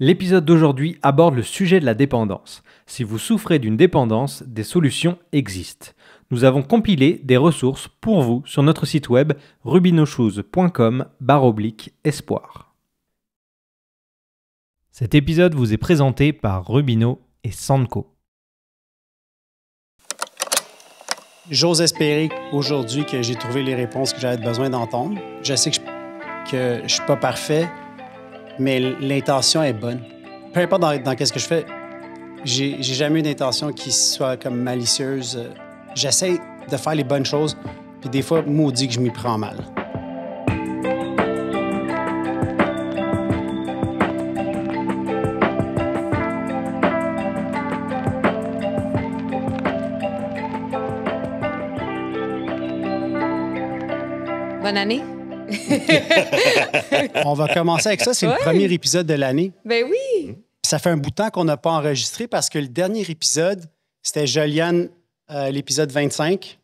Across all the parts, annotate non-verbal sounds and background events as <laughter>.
L'épisode d'aujourd'hui aborde le sujet de la dépendance. Si vous souffrez d'une dépendance, des solutions existent. Nous avons compilé des ressources pour vous sur notre site web rubinochoose.com espoir. Cet épisode vous est présenté par Rubino et Sanko. J'ose espérer aujourd'hui que j'ai trouvé les réponses que j'avais besoin d'entendre. Je sais que je ne suis pas parfait, mais l'intention est bonne. Peu importe dans, qu'est-ce que je fais, j'ai jamais eu d'intention qui soit comme malicieuse. J'essaie de faire les bonnes choses, puis des fois, maudit que je m'y prends mal. Bonne année. <laughs> On va commencer avec ça. C'est le premier épisode de l'année. Ben oui. ça fait un bout de temps qu'on n'a pas enregistré parce que le dernier épisode, c'était Joliane, euh, l'épisode 25.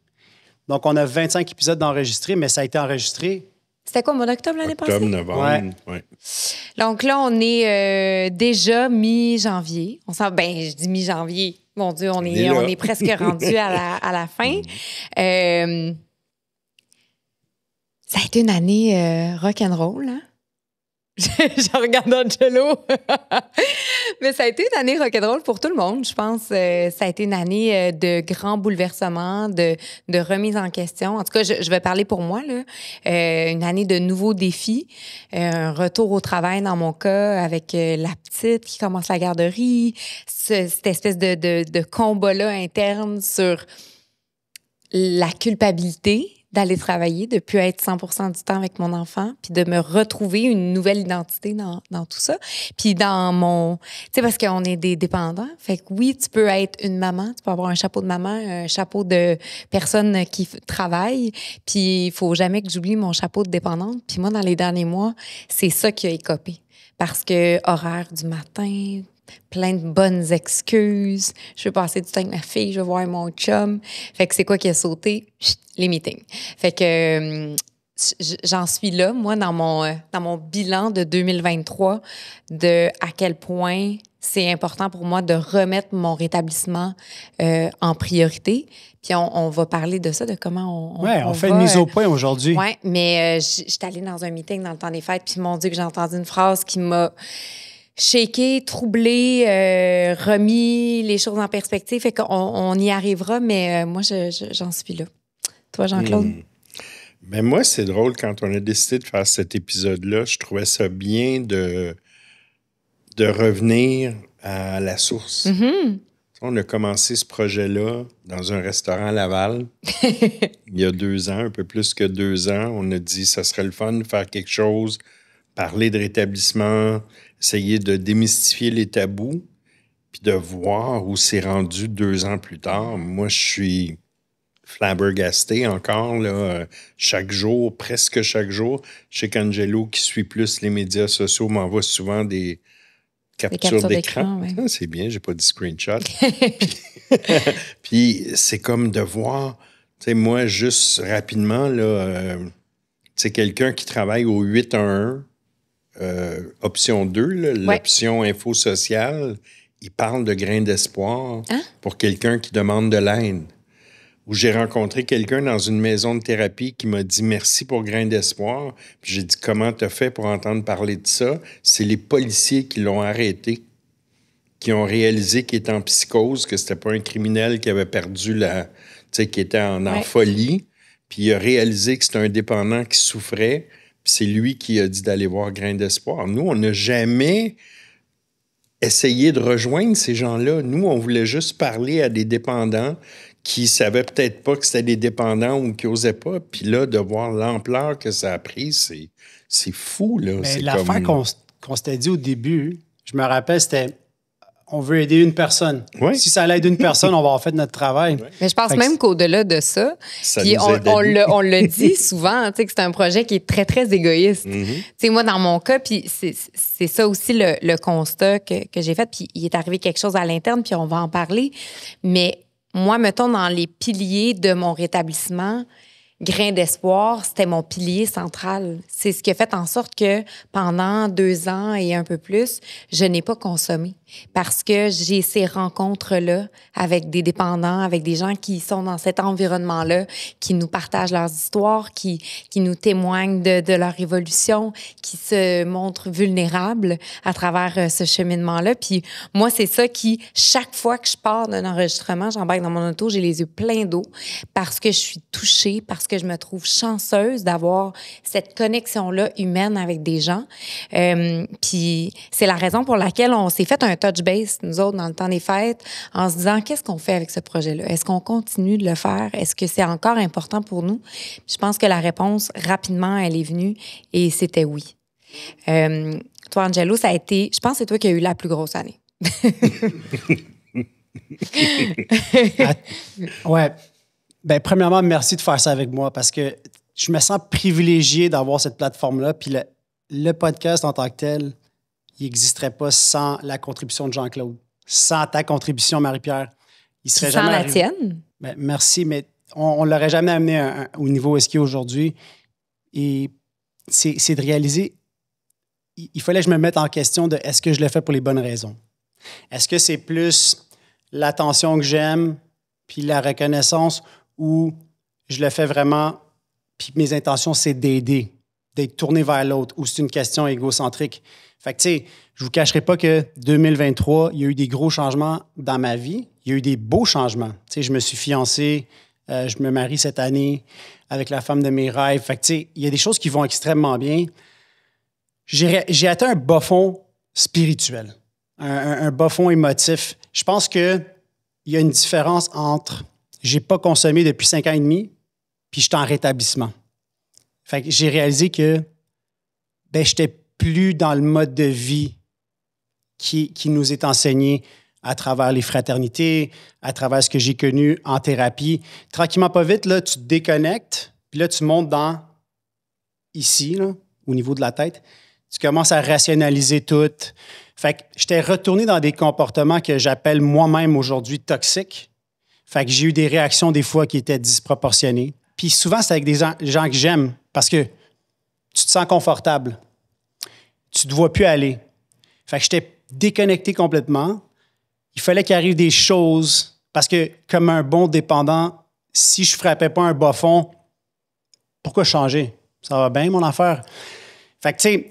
Donc, on a 25 épisodes d'enregistrer, mais ça a été enregistré. C'était quoi, mon octobre l'année passée? Octobre, novembre. Donc là, on est euh, déjà mi-janvier. On s'en. Ben, je dis mi-janvier. Mon Dieu, on est, on est presque rendu à la, fin. <laughs> Mm-hmm. Euh, ça a été une année rock'n'roll. Hein? <laughs> je regarde Angelo. <laughs> Mais ça a été une année rock'n'roll pour tout le monde, je pense. Euh, ça a été une année euh, de grands bouleversements, de, de remise en question. En tout cas, je, vais parler pour moi. Là. Euh, une année de nouveaux défis, un retour au travail dans mon cas avec la petite qui commence la garderie, cette espèce de, de, de combat-là interne sur la culpabilité d'aller travailler, de plus être 100% du temps avec mon enfant, puis de me retrouver une nouvelle identité dans, tout ça. Puis dans mon... Tu sais, parce qu'on est des dépendants. Fait que oui, tu peux être une maman, tu peux avoir un chapeau de maman, un chapeau de personne qui travaille, puis il faut jamais que j'oublie mon chapeau de dépendante. Puis moi, dans les derniers mois, c'est ça qui a écopé. Parce que horaire du matin, plein de bonnes excuses. Je veux passer du temps avec ma fille, je veux voir mon chum. Fait que c'est quoi qui a sauté? les meetings. Fait que euh, j'en suis là, moi, dans mon, euh, dans mon bilan de 2023, de à quel point c'est important pour moi de remettre mon rétablissement euh, en priorité. Puis on, va parler de ça, de comment on. Oui, on, fait une mise au point aujourd'hui. Oui, mais j'étais allée dans un meeting dans le temps des fêtes, puis mon Dieu, que j'ai entendu une phrase qui m'a shaké, troublé, remis les choses en perspective. Fait qu'on on y arrivera, mais moi, j'en suis là. Toi, Jean-Claude? Hmm. Mais moi, c'est drôle, quand on a décidé de faire cet épisode-là, je trouvais ça bien de, de revenir à la source. Mm-hmm. On a commencé ce projet-là dans un restaurant à Laval <laughs> il y a deux ans, un peu plus que deux ans. On a dit ça serait le fun de faire quelque chose, parler de rétablissement, essayer de démystifier les tabous, puis de voir où c'est rendu deux ans plus tard. Moi, je suis flabbergasté encore, là, euh, chaque jour, presque chaque jour. Chez Angelo qui suit plus les médias sociaux, m'envoie souvent des captures d'écran. C'est bien, j'ai pas de screenshot. <laughs> Puis c'est comme de voir, tu sais, moi, juste rapidement, là, euh, quelqu'un qui travaille au 811, euh, option 2, l'option info sociale, il parle de grain d'espoir hein? pour quelqu'un qui demande de l'aide où j'ai rencontré quelqu'un dans une maison de thérapie qui m'a dit merci pour Grain d'espoir. puis J'ai dit comment tu as fait pour entendre parler de ça C'est les policiers qui l'ont arrêté, qui ont réalisé qu'il était en psychose, que c'était pas un criminel qui avait perdu la, tu sais, qui était en, en folie. Puis il a réalisé que c'était un dépendant qui souffrait. Puis c'est lui qui a dit d'aller voir Grain d'espoir. Nous, on n'a jamais essayé de rejoindre ces gens-là. Nous, on voulait juste parler à des dépendants qui savaient peut-être pas que c'était des dépendants ou qui n'osaient pas. Puis là, de voir l'ampleur que ça a pris, c'est, c'est fou. Là. Mais l'affaire qu'on, qu'on s'était dit au début, je me rappelle, c'était on veut aider une personne. Si ça l'aide une personne, on va en fait notre travail. Mais je pense même qu'au-delà de ça, on, le, on, le, dit <laughs> souvent, que c'est un projet qui est très, très égoïste. Mm-hmm. tu sais Moi, dans mon cas, puis c'est, c'est ça aussi le, le constat que, que, j'ai fait, puis il est arrivé quelque chose à l'interne, puis on va en parler, mais moi, mettons, dans les piliers de mon rétablissement, Grain d'espoir, c'était mon pilier central. C'est ce qui a fait en sorte que pendant deux ans et un peu plus, je n'ai pas consommé parce que j'ai ces rencontres-là avec des dépendants, avec des gens qui sont dans cet environnement-là, qui nous partagent leurs histoires, qui, qui nous témoignent de, de leur évolution, qui se montrent vulnérables à travers euh, ce cheminement-là. Puis moi, c'est ça qui, chaque fois que je pars d'un enregistrement, j'embarque dans mon auto, j'ai les yeux pleins d'eau parce que je suis touchée, parce que je me trouve chanceuse d'avoir cette connexion-là humaine avec des gens. Euh, puis c'est la raison pour laquelle on s'est fait un touch base, nous autres, dans le temps des fêtes, en se disant qu'est-ce qu'on fait avec ce projet-là? Est-ce qu'on continue de le faire? Est-ce que c'est encore important pour nous? je pense que la réponse, rapidement, elle est venue et c'était oui. Euh, toi, Angelo, ça a été, je pense que c'est toi qui as eu la plus grosse année. <laughs> ouais. Ben, premièrement, merci de faire ça avec moi parce que je me sens privilégié d'avoir cette plateforme-là. Puis le, podcast en tant que tel, il n'existerait pas sans la contribution de Jean-Claude, sans ta contribution, Marie-Pierre. Il serait sans la tienne. Ben, merci, mais on ne l'aurait jamais amené au niveau au niveau est aujourd'hui. Et c'est de réaliser, il, fallait que je me mette en question de est-ce que je le fais pour les bonnes raisons? Est-ce que c'est plus l'attention que j'aime, puis la reconnaissance, ou je le fais vraiment, puis mes intentions, c'est d'aider d'être tourné vers l'autre ou c'est une question égocentrique. Fait que, tu sais, je vous cacherai pas que 2023, il y a eu des gros changements dans ma vie. Il y a eu des beaux changements. Tu sais, je me suis fiancé, euh, je me marie cette année avec la femme de mes rêves. Fait tu sais, il y a des choses qui vont extrêmement bien. J'ai atteint un bas fond spirituel, un, un, bas fond émotif. Je pense qu'il y a une différence entre j'ai pas consommé depuis cinq ans et demi, puis je suis en rétablissement j'ai réalisé que ben, je n'étais plus dans le mode de vie qui, nous est enseigné à travers les fraternités, à travers ce que j'ai connu en thérapie. Tranquillement, pas vite, là, tu te déconnectes, puis là, tu montes dans ici, au niveau de la tête. Tu commences à rationaliser tout. Fait que j'étais retourné dans des comportements que j'appelle moi-même aujourd'hui toxiques. Fait que j'ai eu des réactions des fois qui étaient disproportionnées. Puis souvent, c'est avec des gens que j'aime parce que tu te sens confortable. Tu ne te vois plus aller. Fait que j'étais déconnecté complètement. Il fallait qu'il arrive des choses parce que, comme un bon dépendant, si je frappais pas un bas fond, pourquoi changer? Ça va bien, mon affaire. Fait que, tu sais,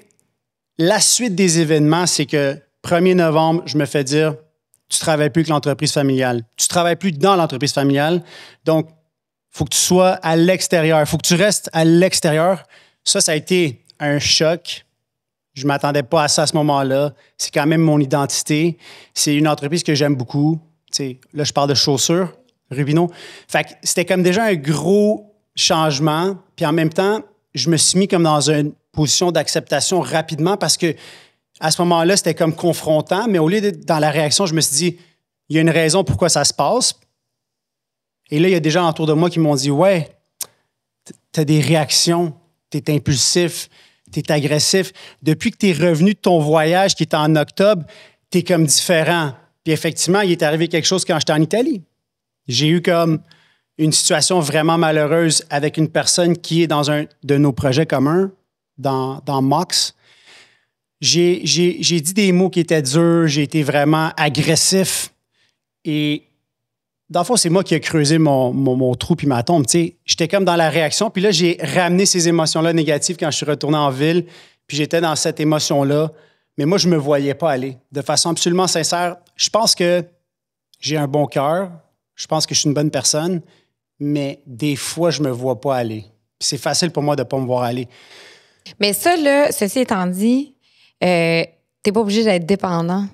la suite des événements, c'est que 1er novembre, je me fais dire, tu travailles plus que l'entreprise familiale. Tu travailles plus dans l'entreprise familiale. Donc, faut que tu sois à l'extérieur, faut que tu restes à l'extérieur. Ça, ça a été un choc. Je ne m'attendais pas à ça à ce moment-là. C'est quand même mon identité. C'est une entreprise que j'aime beaucoup. là, je parle de chaussures, Rubino. Fait c'était comme déjà un gros changement. Puis en même temps, je me suis mis comme dans une position d'acceptation rapidement parce que à ce moment-là, c'était comme confrontant. Mais au lieu d'être dans la réaction, je me suis dit, il y a une raison pourquoi ça se passe. Et là, il y a des gens autour de moi qui m'ont dit Ouais, t'as des réactions, t'es impulsif, t'es agressif. Depuis que t'es revenu de ton voyage qui était en octobre, t'es comme différent. Puis effectivement, il est arrivé quelque chose quand j'étais en Italie. J'ai eu comme une situation vraiment malheureuse avec une personne qui est dans un de nos projets communs, dans, dans Mox. J'ai dit des mots qui étaient durs, j'ai été vraiment agressif. Et dans le fond, c'est moi qui ai creusé mon, mon, trou puis ma tombe. J'étais comme dans la réaction. Puis là, j'ai ramené ces émotions-là négatives quand je suis retourné en ville. Puis j'étais dans cette émotion-là. Mais moi, je ne me voyais pas aller. De façon absolument sincère, je pense que j'ai un bon cœur. Je pense que je suis une bonne personne. Mais des fois, je me vois pas aller. c'est facile pour moi de ne pas me voir aller. Mais ça, là, ceci étant dit, euh, t'es tu n'es pas obligé d'être dépendant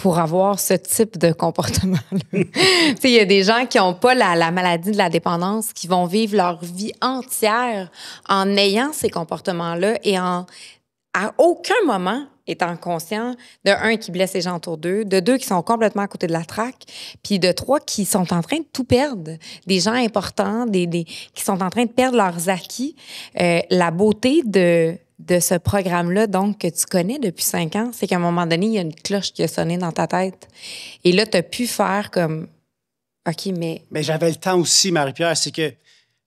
pour avoir ce type de comportement. <laughs> Il y a des gens qui n'ont pas la, la, maladie de la dépendance, qui vont vivre leur vie entière en ayant ces comportements-là et en à aucun moment étant conscient de un qui blesse les gens autour d'eux, de deux qui sont complètement à côté de la traque, puis de trois qui sont en train de tout perdre, des gens importants, des, qui sont en train de perdre leurs acquis. Euh, la beauté de de ce programme-là, donc, que tu connais depuis cinq ans, c'est qu'à un moment donné, il y a une cloche qui a sonné dans ta tête. Et là, tu as pu faire comme OK, mais. Mais j'avais le temps aussi, Marie-Pierre. C'est que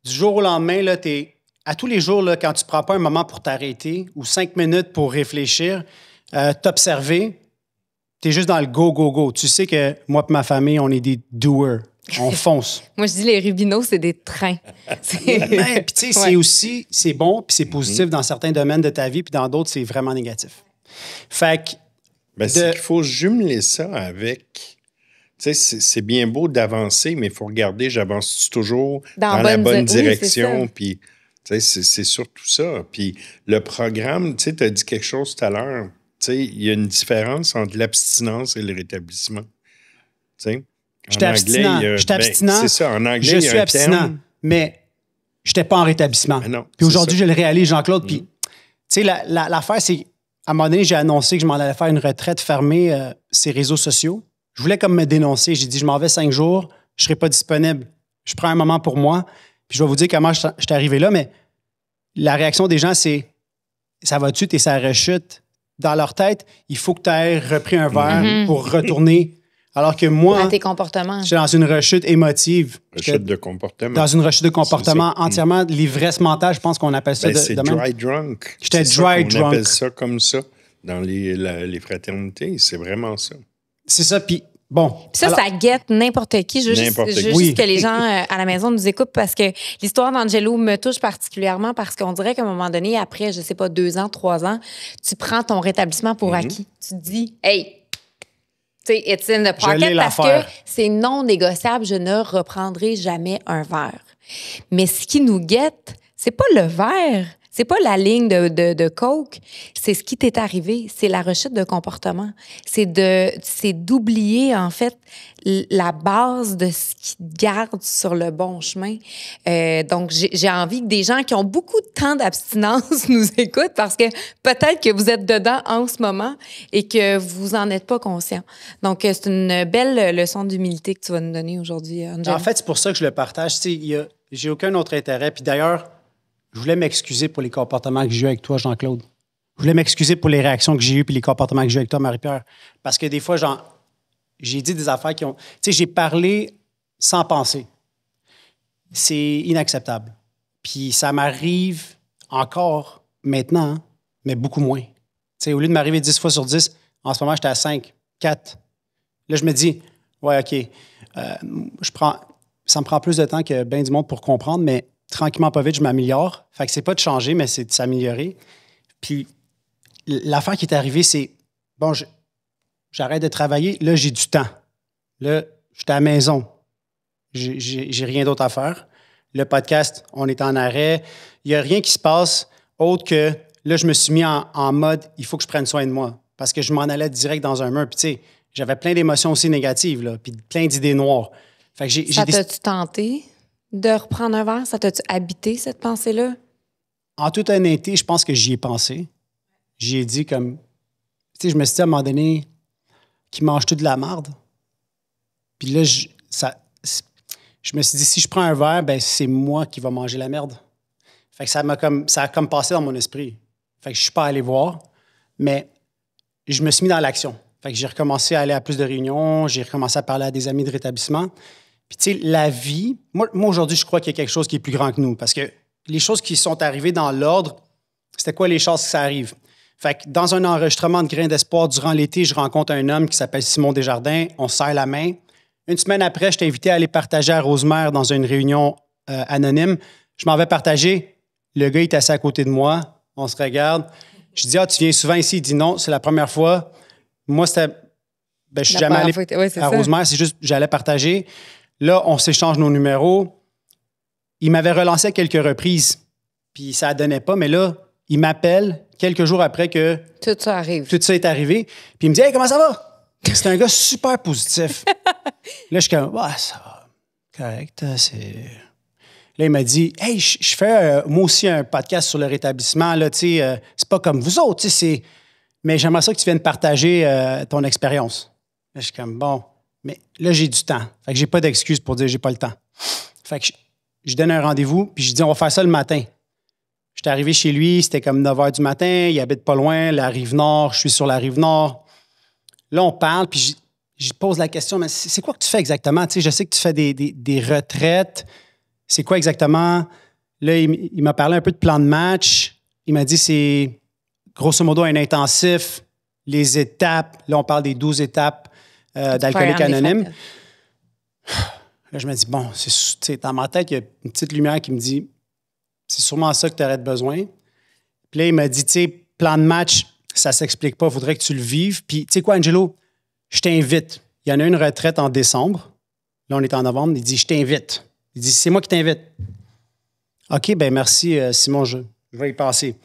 du jour au lendemain, là, es... à tous les jours, là, quand tu prends pas un moment pour t'arrêter ou cinq minutes pour réfléchir, euh, t'observer, tu es juste dans le go, go, go. Tu sais que moi et ma famille, on est des doers. On <laughs> fonce. Moi, je dis les rubinos, c'est des trains. <laughs> puis, tu sais, c'est aussi, c'est bon, puis c'est mhm. positif dans certains domaines de ta vie, puis dans d'autres, c'est vraiment négatif. Fait que. Ben, qu'il faut jumeler ça avec. Tu sais, c'est bien beau d'avancer, mais il faut regarder, j'avance toujours dans, la bonne direction, puis. Tu sais, c'est surtout ça. Puis le programme, tu sais, tu as dit quelque chose tout à l'heure. Tu sais, il y a une différence entre l'abstinence et le rétablissement. Tu sais, J'étais abstinent. abstinent. ça, je suis abstinent. mais Mais n'étais pas en rétablissement. Ah puis aujourd'hui, je le réalise, Jean-Claude. Puis, mm. tu sais, l'affaire, c'est à un moment donné, j'ai annoncé que je m'en allais faire une retraite, fermée euh, ses réseaux sociaux. Je voulais comme me dénoncer. J'ai dit, je m'en vais cinq jours, je ne serai pas disponible. Je prends un moment pour moi. Puis je vais vous dire comment je suis arrivé là, mais la réaction des gens, c'est ça va-tu, et ça rechute. Dans leur tête, il faut que tu aies repris un verre mm-hmm. pour retourner alors que moi, je suis dans une rechute émotive. Rechute de comportement. Dans une rechute de comportement entièrement, l'ivresse mentale, je pense qu'on appelle ça ben, C'est dry drunk. J'étais dry drunk. On appelle ça comme ça dans les, fraternités. C'est vraiment ça. C'est ça. Puis Bon. ça, ça guette n'importe qui. Juste, juste que les gens euh, à la maison nous écoutent parce que l'histoire d'Angelo me touche particulièrement parce qu'on dirait qu'à un moment donné, après, je sais pas, deux ans, trois ans, tu prends ton rétablissement pour mhm. acquis. Tu te dis, hey, it's in the pocket parce que c'est non négociable, je ne reprendrai jamais un verre. Mais ce qui nous guette, c'est pas le verre, c'est pas la ligne de, de, coke, c'est ce qui t'est arrivé, c'est la rechute de comportement. C'est de, c'est d'oublier, en fait, la base de ce qui te garde sur le bon chemin. Euh, donc, j'ai envie que des gens qui ont beaucoup de temps d'abstinence <laughs> nous écoutent parce que peut-être que vous êtes dedans en ce moment et que vous en êtes pas conscient. Donc, euh, c'est une belle leçon d'humilité que tu vas nous donner aujourd'hui, En fait, c'est pour ça que je le partage. J'ai aucun autre intérêt. Puis d'ailleurs, je voulais m'excuser pour les comportements que j'ai eu avec toi, Jean-Claude. Je voulais m'excuser pour les réactions que j'ai eues et les comportements que j'ai eu avec toi, Marie-Pierre. Parce que des fois, j'ai dit des affaires qui ont. Tu sais, j'ai parlé sans penser. C'est inacceptable. Puis ça m'arrive encore maintenant, mais beaucoup moins. Tu sais, au lieu de m'arriver 10 fois sur 10, en ce moment, j'étais à 5, 4. Là, je me dis, ouais, OK, euh, je prends, ça me prend plus de temps que bien du monde pour comprendre, mais tranquillement, pas vite, je m'améliore. Fait que c'est pas de changer, mais c'est de s'améliorer. Puis l'affaire qui est arrivée, c'est bon, j'arrête de travailler, là, j'ai du temps. Là, j'étais à la maison. J'ai rien d'autre à faire. Le podcast, on est en arrêt. Il n'y a rien qui se passe autre que là, je me suis mis en, mode il faut que je prenne soin de moi. Parce que je m'en allais direct dans un mur. Puis, tu sais, j'avais plein d'émotions aussi négatives, là, puis plein d'idées noires. Fait que j'ai, Ça t'as-tu tenté? de reprendre un verre? Ça t'a-tu habité, cette pensée-là? En toute honnêteté, je pense que j'y ai pensé. J'y ai dit comme. Tu sais, je me suis dit à un moment donné qui mange tout de la merde. Puis là, je, ça, je me suis dit, si je prends un verre, ben c'est moi qui va manger la merde. Fait que ça m'a comme ça a comme passé dans mon esprit. Fait que je suis pas allé voir, mais je me suis mis dans l'action. Fait que j'ai recommencé à aller à plus de réunions, j'ai recommencé à parler à des amis de rétablissement. Puis tu sais, la vie, moi, aujourd'hui, je crois qu'il y a quelque chose qui est plus grand que nous parce que les choses qui sont arrivées dans l'ordre, c'était quoi les choses qui s'arrivent? Fait que dans un enregistrement de Grain d'espoir durant l'été, je rencontre un homme qui s'appelle Simon Desjardins, on serre la main. Une semaine après, je t'ai invité à aller partager à Rosemère dans une réunion euh, anonyme. Je m'en vais partager. Le gars est assis à côté de moi. On se regarde. Je dis Ah, tu viens souvent ici? Il dit non, c'est la première fois. Moi, c'était. Ben, je suis jamais allé à Rosemère, c'est juste j'allais partager. Là, on s'échange nos numéros. Il m'avait relancé quelques reprises, puis ça ne donnait pas, mais là, il m'appelle quelques jours après que. Tout ça arrive. Tout ça est arrivé. Puis il me dit Hey, comment ça va C'est un gars super positif. <laughs> là, je suis comme Ouais, ça va. Correct. Hein, là, il m'a dit Hey, je, fais euh, moi aussi un podcast sur le rétablissement. Là, tu euh, c'est pas comme vous autres, tu sais, mais j'aimerais ça que tu viennes partager euh, ton expérience. Là, je suis comme Bon. Mais là, j'ai du temps. Fait que j'ai pas d'excuse pour dire j'ai pas le temps. Fait que je, donne un rendez-vous, puis je dis on va faire ça le matin. Je suis arrivé chez lui, c'était comme 9 h du matin, il habite pas loin, la rive nord, je suis sur la rive nord. Là, on parle, puis je, pose la question mais c'est quoi que tu fais exactement? Tu je sais que tu fais des, retraites. C'est quoi exactement? Là, il, m'a parlé un peu de plan de match. Il m'a dit c'est grosso modo un intensif, les étapes. Là, on parle des 12 étapes euh, d'alcoolique anonyme. <sighs> Là, je me dis, bon, c'est dans ma tête, il y a une petite lumière qui me dit, c'est sûrement ça que tu aurais besoin. Puis là, il m'a dit, tu sais, plan de match, ça s'explique pas, il faudrait que tu le vives. Puis, tu sais quoi, Angelo, je t'invite. Il y en a une retraite en décembre. Là, on est en novembre. Il dit, je t'invite. Il dit, c'est moi qui t'invite. OK, ben merci, euh, Simon, je, vais y passer.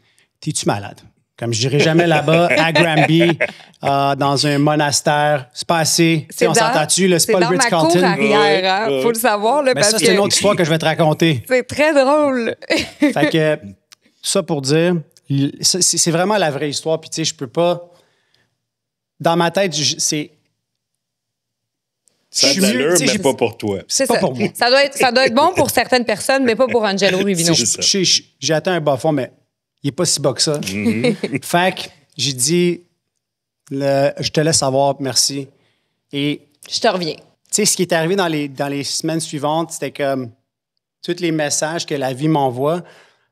T'es-tu malade? Comme je dirais jamais là-bas, à Granby, <laughs> euh, dans un monastère. C'est pas assez. C'est on s'entend-tu, C'est pas le Ritz Carlton. Hein. Faut le savoir, là. Mais ça, c'est une autre histoire que je vais te raconter. <laughs> C'est très drôle. <laughs> fait que, ça pour dire, c'est vraiment la vraie histoire. Puis, tu sais, je peux pas. Dans ma tête, c'est ça je l'heure, mais pas pour toi. C'est pas ça. pour Ça doit, être, ça doit être bon pour certaines personnes, mais pas pour Angelo Rivino. J'ai atteint un bas fond, mais il n'est pas si bas que ça. Mm-hmm. <laughs> fait que j'ai dit, je te laisse savoir, merci. Et. Je te reviens. Tu sais, ce qui est arrivé dans les, dans les semaines suivantes, c'était comme tous les messages que la vie m'envoie.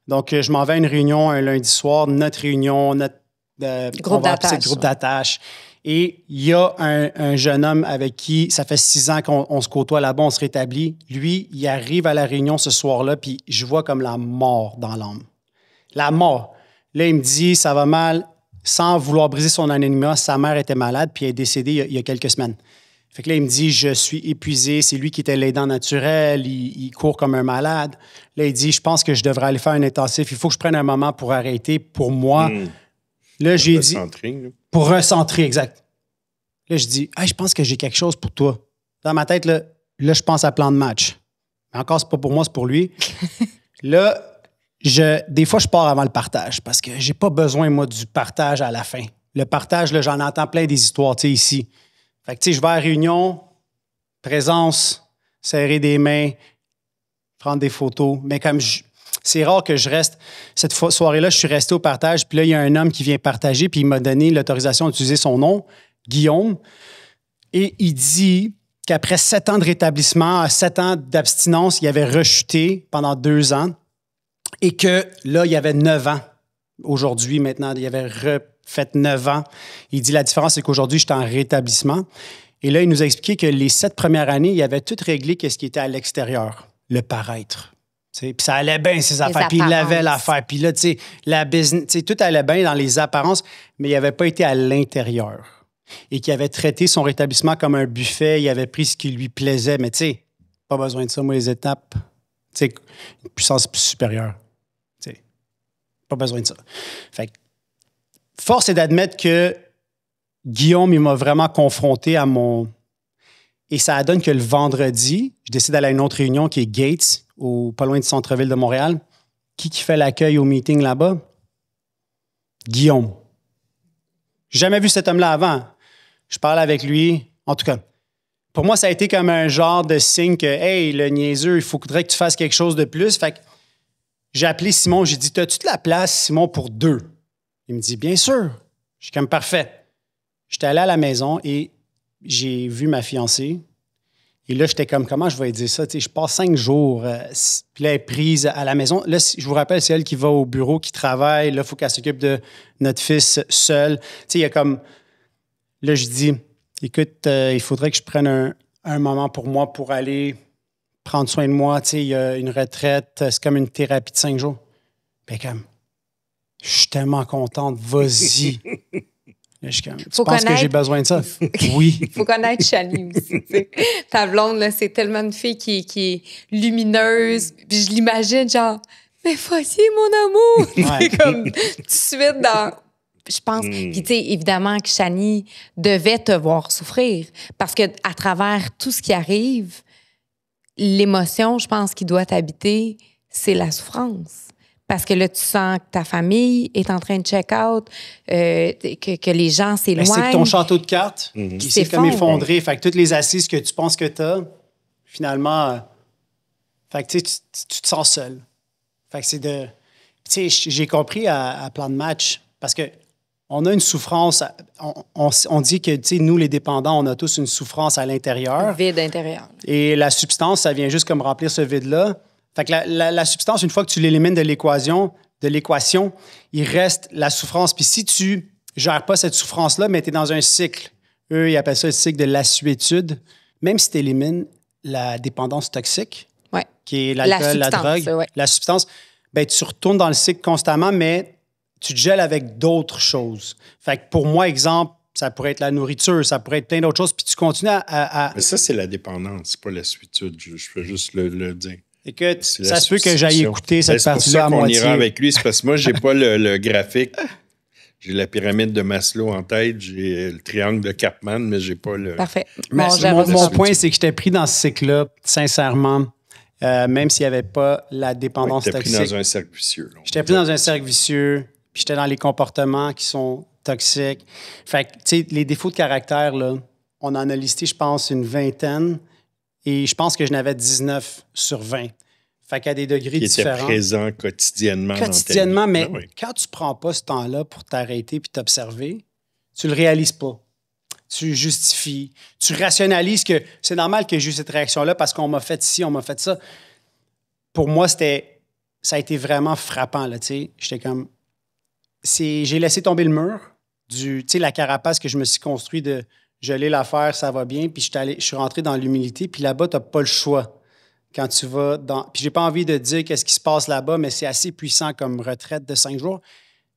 Donc, je m'en vais à une réunion un lundi soir, notre réunion, notre euh, groupe d'attache. Et il y a un, un, jeune homme avec qui ça fait six ans qu'on se côtoie là-bas, on se rétablit. Lui, il arrive à la réunion ce soir-là, puis je vois comme la mort dans l'âme la mort. Là, il me dit, ça va mal, sans vouloir briser son anonymat, sa mère était malade, puis elle est décédée il y a, quelques semaines. Fait que là, il me dit, je suis épuisé, c'est lui qui était l'aidant naturel, il, court comme un malade. Là, il dit, je pense que je devrais aller faire un intensif, il faut que je prenne un moment pour arrêter, pour moi. Hmm. Là, j'ai dit... Pour recentrer, exact. Là, je dis, je pense que j'ai quelque chose pour toi. Dans ma tête, là, là je pense à plan de match. Mais encore, c'est pas pour moi, c'est pour lui. <laughs> là, des fois, je pars avant le partage parce que j'ai pas besoin, moi, du partage à la fin. Le partage, là, j'en entends plein des histoires, tu sais, ici. Fait que, tu sais, je vais à réunion, présence, serrer des mains, prendre des photos. Mais comme c'est rare que je reste. Cette soirée-là, je suis resté au partage. Puis là, il y a un homme qui vient partager, puis il m'a donné l'autorisation d'utiliser son nom, Guillaume. Et il dit qu'après sept ans de rétablissement, sept ans d'abstinence, il avait rechuté pendant deux ans. Et que là, il y avait neuf ans. Aujourd'hui, maintenant, il y avait refait neuf ans. Il dit la différence, c'est qu'aujourd'hui, je suis en rétablissement. Et là, il nous a expliqué que les sept premières années, il avait tout réglé qu'est-ce qui était à l'extérieur, le paraître. Puis ça allait bien, ses affaires. Puis il avait l'affaire. Puis là, tu sais, la business, tout allait bien dans les apparences, mais il n'avait pas été à l'intérieur. Et qu'il avait traité son rétablissement comme un buffet, il avait pris ce qui lui plaisait. Mais tu sais, pas besoin de ça, moi, les étapes. Tu sais, une puissance supérieure pas besoin de ça. force est d'admettre que Guillaume, il m'a vraiment confronté à mon. Et ça donne que le vendredi, je décide d'aller à une autre réunion qui est Gates, au, pas loin du centre-ville de Montréal. Qui qui fait l'accueil au meeting là-bas? Guillaume. Jamais vu cet homme-là avant. Je parle avec lui. En tout cas, pour moi, ça a été comme un genre de signe que, hey, le niaiseux, il faudrait que tu fasses quelque chose de plus. Fait que j'ai appelé Simon, j'ai dit « tu de la place, Simon, pour deux Il me dit Bien sûr. Je suis comme parfait. J'étais allé à la maison et j'ai vu ma fiancée. Et là, j'étais comme, comment je vais dire ça? je passe cinq jours, euh, puis là, elle est prise à la maison. Là, je vous rappelle, c'est elle qui va au bureau, qui travaille. Là, il faut qu'elle s'occupe de notre fils seul. il y a comme. Là, je dis, écoute, euh, il faudrait que je prenne un moment pour moi pour aller prendre soin de moi, tu sais, il y a une retraite, c'est comme une thérapie de cinq jours. quand ben, comme, je suis tellement contente, vas-y. <laughs> je, comme, tu penses que j'ai besoin de ça? <laughs> Oui. Il <laughs> faut connaître Chani aussi. Ta blonde, c'est tellement une fille qui, est lumineuse. Puis je l'imagine, genre, mais voici mon amour! Ouais. comme, tout de suite dans. Je pense. Hmm. tu sais, évidemment que Chani devait te voir souffrir. Parce que à travers tout ce qui arrive, l'émotion, je pense, qui doit t'habiter, c'est la souffrance. Parce que là, tu sens que ta famille est en train de check-out, euh, que, les gens ben, s'éloignent. C'est ton château de cartes mhm. qui s'est comme effondré. Fait que toutes les assises que tu penses que tu as, finalement, euh, fait que, tu, tu, te sens seul. Fait que c'est de... Tu sais, j'ai compris à, à, plan de match, parce que on a une souffrance. On, dit que, nous, les dépendants, on a tous une souffrance à l'intérieur. Vide intérieur. Et la substance, ça vient juste comme remplir ce vide-là. Fait que la, substance, une fois que tu l'élimines de l'équation, de l'équation, il reste la souffrance. Puis si tu gères pas cette souffrance-là, mais tu es dans un cycle. Eux, ils appellent ça le cycle de l'assuétude. Même si tu élimines la dépendance toxique, qui est l'alcool, la, drogue, la substance, ben, tu retournes dans le cycle constamment, mais tu te gèles avec d'autres choses. Fait pour moi, exemple, ça pourrait être la nourriture, ça pourrait être plein d'autres choses, puis tu continues à. Mais ça, c'est la dépendance, c'est pas la suite. Je, je peux juste le, dire. Écoute, ça se peut que j'aille écouter cette ben, partie-là à moitié. ira avec lui, c'est parce que moi, j'ai pas le, graphique. J'ai la pyramide de Maslow en tête, j'ai le triangle de capman mais j'ai pas le. Parfait. mon, mon point, c'est que j'étais pris dans ce cycle-là, sincèrement. Euh, même s'il n'y avait pas la dépendance Je toxique. J'étais pris dans un cercle vicieux. J'étais pris dans un cercle vicieux j'étais dans les comportements qui sont toxiques. Fait que, tu sais, les défauts de caractère, là, on en a listé, je pense, une vingtaine, et je pense que je n'avais 19 sur 20. Fait qu'à des degrés différents. Qui présent quotidiennement. Quotidiennement, mais ah quand tu prends pas ce temps-là pour t'arrêter puis t'observer, tu le réalises pas. Tu justifies, tu rationalises que c'est normal que j'ai eu cette réaction-là parce qu'on m'a fait ci, on m'a fait ça. Pour moi, c'était ça a été vraiment frappant. J'étais comme, j'ai laissé tomber le mur du tu sais la carapace que je me suis construit de je l'ai l'affaire, ça va bien, puis je, suis rentré dans l'humilité, puis là-bas tu n'as pas le choix quand tu vas dans puis j'ai pas envie de dire qu'est-ce qui se passe là-bas mais c'est assez puissant comme retraite de cinq jours.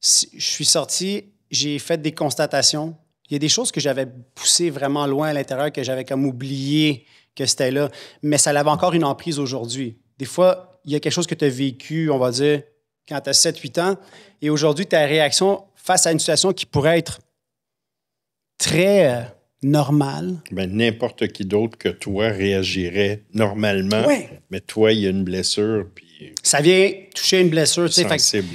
Je suis sorti, j'ai fait des constatations, il y a des choses que j'avais poussées vraiment loin à l'intérieur que j'avais comme oublié que c'était là, mais ça avait encore une emprise aujourd'hui. Des fois, il y a quelque chose que tu as vécu, on va dire quand tu as 7-8 ans, et aujourd'hui, ta réaction face à une situation qui pourrait être très euh, normale. Ben, n'importe qui d'autre que toi réagirait normalement, mais toi, il y a une blessure. Ça vient toucher une blessure. C'est Fait,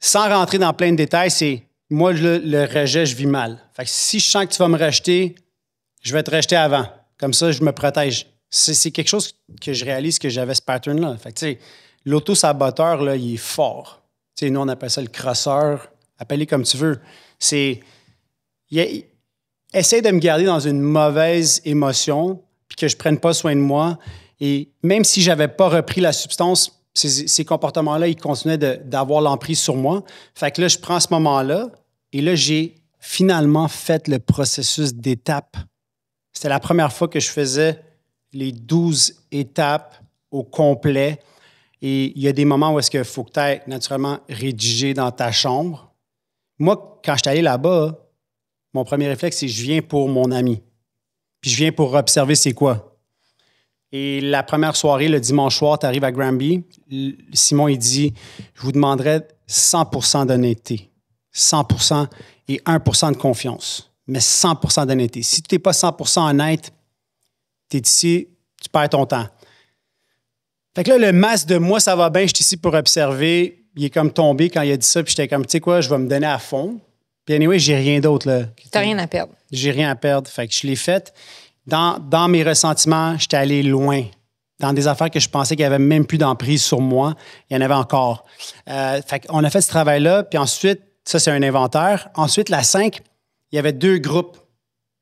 sans rentrer dans plein de détails, c'est moi, le, rejet, je vis mal. si je sens que tu vas me rejeter, je vais te rejeter avant. Comme ça, je me protège. C'est quelque chose que je réalise que j'avais ce pattern-là. l'auto-saboteur, il est fort nous, on appelle ça le crosseur. Appelle-le comme tu veux. C'est. Essaye de me garder dans une mauvaise émotion, puis que je prenne pas soin de moi. Et même si j'avais pas repris la substance, ces, comportements-là, ils continuaient d'avoir l'emprise sur moi. Fait que là, je prends ce moment-là, et là, j'ai finalement fait le processus d'étape C'était la première fois que je faisais les 12 étapes au complet et il y a des moments où est-ce qu'il faut que tu aies naturellement rédigé dans ta chambre. Moi, quand je suis allé là-bas, mon premier réflexe, c'est je viens pour mon ami. Puis je viens pour observer c'est quoi. Et la première soirée, le dimanche soir, tu arrives à Granby. Simon, il dit Je vous demanderai 100 d'honnêteté, 100 et 1 de confiance, mais 100 d'honnêteté. Si tu n'es pas 100 honnête, tu es ici, tu perds ton temps. Fait que là, le masque de moi, ça va bien, je suis ici pour observer, il est comme tombé quand il a dit ça, puis j'étais comme, tu sais quoi, je vais me donner à fond. Puis anyway, j'ai rien d'autre. là. n'as rien à perdre. J'ai rien à perdre. Fait que je l'ai fait. Dans, mes ressentiments, j'étais allé loin. Dans des affaires que je pensais qu'il n'y avait même plus d'emprise sur moi, il y en avait encore. Euh, fait qu'on a fait ce travail-là, puis ensuite, ça, c'est un inventaire. Ensuite, la 5, il y avait deux groupes.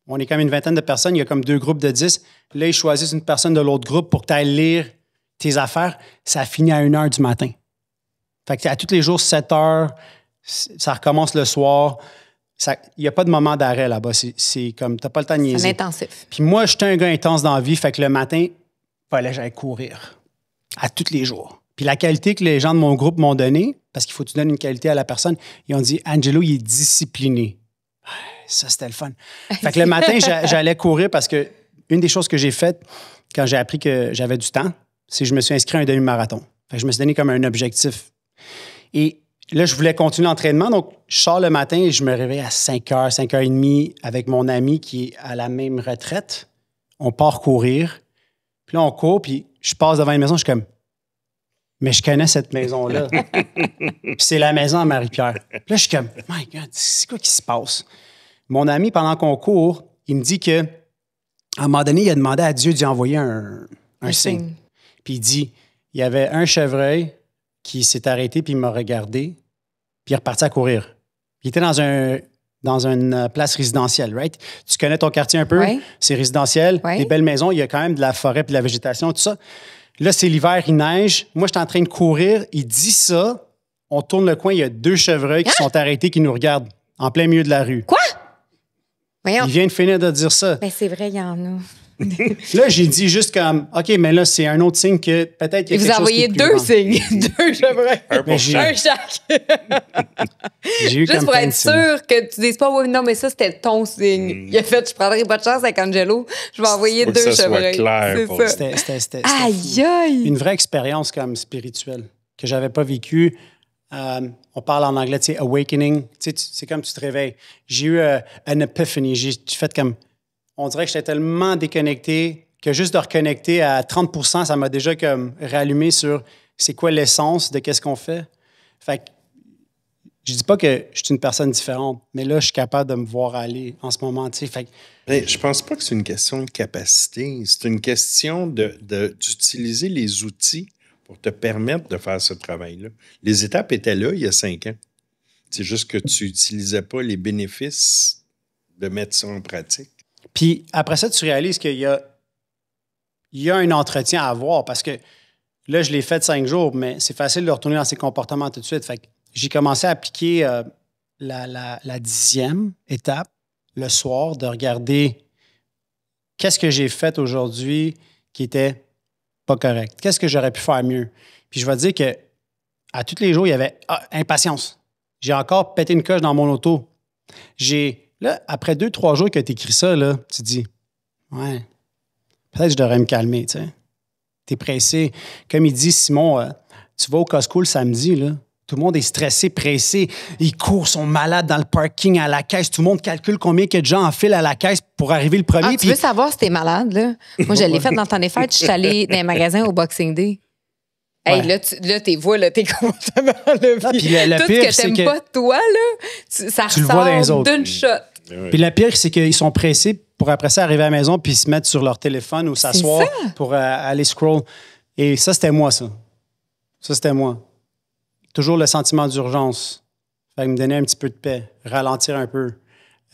On est comme une vingtaine de personnes, il y a comme deux groupes de 10. Là, ils choisissent une personne de l'autre groupe pour que lire tes affaires, ça finit à 1 heure du matin. Fait que à tous les jours, 7 heures, ça recommence le soir. Il n'y a pas de moment d'arrêt là-bas. C'est comme, t'as pas le temps de niaiser. C'est intensif. Puis moi, j'étais un gars intense dans la vie. Fait que le matin, j'allais courir à tous les jours. Puis la qualité que les gens de mon groupe m'ont donnée, parce qu'il faut que tu donnes une qualité à la personne, ils ont dit Angelo, il est discipliné. Ça, c'était le fun. <laughs> Fait que le matin, j'allais courir parce que une des choses que j'ai faites quand j'ai appris que j'avais du temps, si je me suis inscrit à un demi-marathon. Je me suis donné comme un objectif. Et là, je voulais continuer l'entraînement. Donc, je sors le matin et je me réveille à 5 h, 5 h 30 avec mon ami qui est à la même retraite. On part courir. Puis là, on court, puis je passe devant une maison, je suis comme, mais je connais cette maison-là. <laughs> c'est la maison à Marie-Pierre. Puis là, je suis comme, my God, c'est quoi qui se passe? Mon ami, pendant qu'on court, il me dit que, à un moment donné, il a demandé à Dieu d'y envoyer un, signe il dit il y avait un chevreuil qui s'est arrêté, puis il m'a regardé, puis il est reparti à courir. il était dans un dans une euh, place résidentielle, right? Tu connais ton quartier un peu, c'est résidentiel, des belles maisons, il y a quand même de la forêt puis de la végétation, tout ça. Là, c'est l'hiver, il neige. Moi, je suis en train de courir. Il dit ça. On tourne le coin, il y a deux chevreuils qui hein? sont arrêtés, qui nous regardent en plein milieu de la rue. Quoi? Il vient de finir de dire ça. Mais ben, c'est vrai, il y en a. <laughs> là, j'ai dit juste comme, OK, mais là, c'est un autre signe que peut-être qu'il y a Et vous envoyez deux signes. <laughs> deux cheveux. un, pour ben, chaque. <laughs> juste pour être sûr que tu ne dises pas, oui, non, mais ça, c'était ton signe. Hmm. Il a fait, je prendrai pas de chance avec Angelo. Je vais envoyer deux que ça clair. C'était C'était aïe, aïe. une vraie expérience comme spirituelle que je n'avais pas vécue. Euh, on parle en anglais, tu sais, awakening. Tu sais, c'est comme tu te réveilles. J'ai eu une euh, epiphany. J'ai fait comme on dirait que j'étais tellement déconnecté que juste de reconnecter à 30 ça m'a déjà comme réallumé sur c'est quoi l'essence de qu'est-ce qu'on fait. Fait que je dis pas que je suis une personne différente, mais là, je suis capable de me voir aller en ce moment. Fait que... je pense pas que c'est une question de capacité. C'est une question d'utiliser de, d'utiliser les outils pour te permettre de faire ce travail-là. Les étapes étaient là il y a cinq ans. C'est juste que tu n'utilisais pas les bénéfices de mettre ça en pratique. Puis après ça, tu réalises qu'il y a, il y a un entretien à avoir parce que là, je l'ai fait cinq jours, mais c'est facile de retourner dans ses comportements tout de suite. Fait j'ai commencé à appliquer euh, la, dixième étape le soir, de regarder qu'est-ce que j'ai fait aujourd'hui qui était pas correct? Qu'est-ce que j'aurais pu faire mieux? Puis je vais te dire que à tous les jours, il y avait ah, impatience. J'ai encore pété une coche dans mon auto. J'ai Là, après deux, trois jours que tu écris ça, là, tu dis Ouais, peut-être que je devrais me calmer, tu sais. T'es pressé. Comme il dit Simon, euh, tu vas au Costco le samedi, là. Tout le monde est stressé, pressé. Ils courent, sont malades dans le parking, à la caisse. Tout le monde calcule combien il y a de gens en file à la caisse pour arriver le premier. Ah, tu veux savoir si t'es malade, là? Moi, je l'ai fait dans ton effet. Je suis allée dans un magasin au Boxing Day. Hey, là, tu, là, tes voix, là, t'es <laughs> complètement levé. Ah, Tout ce que t'aimes pas de toi, là, ça ressemble ressort d'une shot. Ben puis la pire, c'est qu'ils sont pressés pour après ça arriver à la maison puis se mettre sur leur téléphone ou s'asseoir pour euh, aller scroll. Et ça, c'était moi, ça. Ça, c'était moi. Toujours le sentiment d'urgence. Fait me donner un petit peu de paix, ralentir un peu,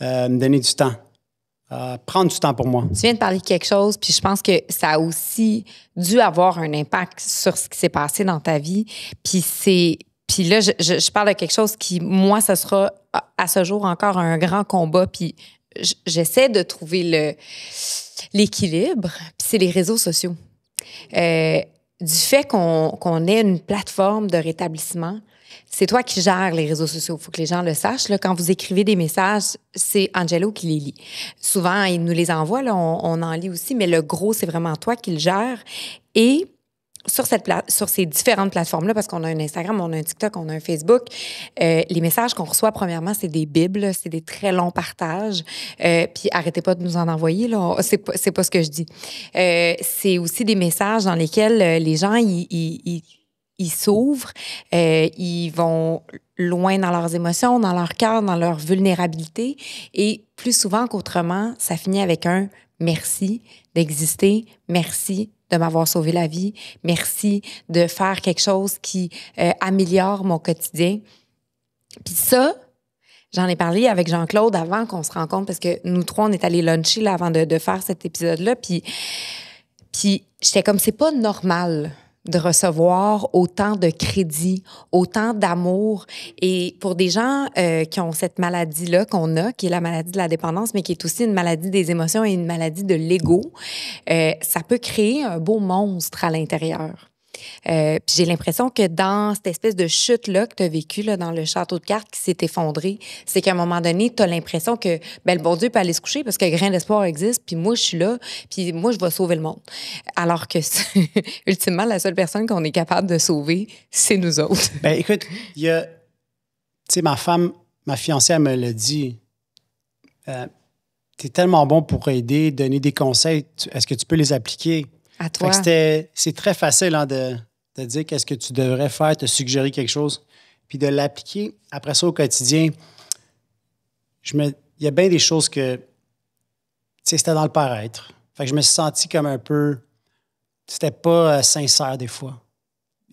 euh, me donner du temps. Euh, prendre du temps pour moi. Tu viens de parler de quelque chose, puis je pense que ça a aussi dû avoir un impact sur ce qui s'est passé dans ta vie. Puis c'est puis là, je, je, parle de quelque chose qui, moi, ce sera à ce jour encore un grand combat. Puis j'essaie de trouver le, l'équilibre. Puis c'est les réseaux sociaux. Euh, du fait qu'on, qu'on ait une plateforme de rétablissement, c'est toi qui gères les réseaux sociaux. Il faut que les gens le sachent. Là, quand vous écrivez des messages, c'est Angelo qui les lit. Souvent, il nous les envoie. Là, on, on en lit aussi, mais le gros, c'est vraiment toi qui le gère. Et sur, cette sur ces différentes plateformes-là, parce qu'on a un Instagram, on a un TikTok, on a un Facebook, euh, les messages qu'on reçoit, premièrement, c'est des bibles, c'est des très longs partages. Euh, puis arrêtez pas de nous en envoyer, là, c'est pas, pas ce que je dis. Euh, c'est aussi des messages dans lesquels les gens, ils ils s'ouvrent, euh, ils vont loin dans leurs émotions, dans leur cœur, dans leur vulnérabilité. Et plus souvent qu'autrement, ça finit avec un merci d'exister, merci de m'avoir sauvé la vie. Merci de faire quelque chose qui euh, améliore mon quotidien. Puis ça, j'en ai parlé avec Jean-Claude avant qu'on se rencontre parce que nous trois, on est allés luncher avant de, de faire cet épisode-là. Puis, puis j'étais comme, c'est pas normal de recevoir autant de crédit, autant d'amour. Et pour des gens euh, qui ont cette maladie-là qu'on a, qui est la maladie de la dépendance, mais qui est aussi une maladie des émotions et une maladie de l'ego, euh, ça peut créer un beau monstre à l'intérieur. Euh, j'ai l'impression que dans cette espèce de chute-là que tu as vécu là, dans le château de cartes qui s'est effondré, c'est qu'à un moment donné, tu as l'impression que ben, le bon Dieu peut aller se coucher parce que grain d'espoir existe, puis moi, je suis là, puis moi, je vais sauver le monde. Alors que, <laughs> ultimement, la seule personne qu'on est capable de sauver, c'est nous autres. ben, écoute, il y a. Tu sais, ma femme, ma fiancée, elle me l'a dit. Euh, tu es tellement bon pour aider, donner des conseils. Est-ce que tu peux les appliquer? C'est très facile hein, de, dire qu'est-ce que tu devrais faire, te suggérer quelque chose, puis de l'appliquer après ça au quotidien. il y a bien des choses que, c'était dans le paraître. Fait je me suis senti comme un peu, c'était pas euh, sincère des fois.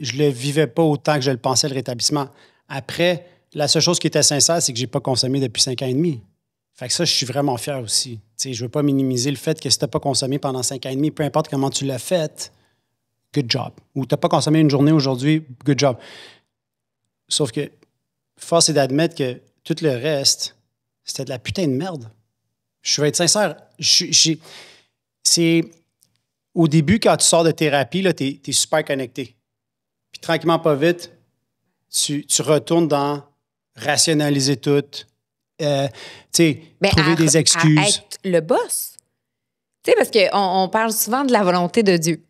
Je le vivais pas autant que je le pensais le rétablissement. Après, la seule chose qui était sincère, c'est que j'ai pas consommé depuis cinq ans et demi. Fait que ça, je suis vraiment fier aussi. Je ne veux pas minimiser le fait que si t'as pas consommé pendant cinq ans et demi, peu importe comment tu l'as fait, good job. Ou tu t'as pas consommé une journée aujourd'hui, good job. Sauf que force est d'admettre que tout le reste, c'était de la putain de merde. Je vais être sincère. c'est au début, quand tu sors de thérapie, tu es, super connecté. Puis tranquillement, pas vite, tu retournes dans rationaliser tout, euh, trouver des excuses. À être le boss. Tu parce qu'on on parle souvent de la volonté de Dieu.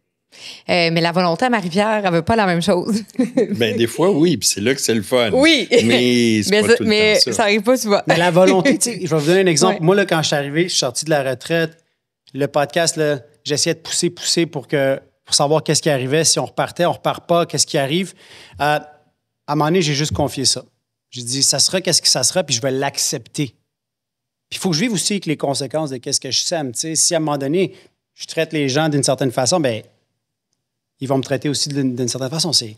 Euh, mais la volonté à Marie-Pierre, elle veut pas la même chose. <laughs> Ben, des fois, oui, puis c'est là que c'est le fun. Oui. Mais, ça, n'arrive arrive pas souvent. mais la volonté, je vais vous donner un exemple. Moi, là, quand je suis arrivé, je suis sorti de la retraite. Le podcast, j'essayais de pousser, pousser pour que pour savoir qu'est-ce qui arrivait, si on repartait, on repart pas, qu'est-ce qui arrive. Euh, à un moment donné, j'ai juste confié ça. Je dis, ça sera qu'est-ce que ça sera, puis je vais l'accepter. Puis il faut que je vive aussi avec les conséquences de qu'est-ce que je sème. sais si à un moment donné, je traite les gens d'une certaine façon, ben ils vont me traiter aussi d'une certaine façon. C'est.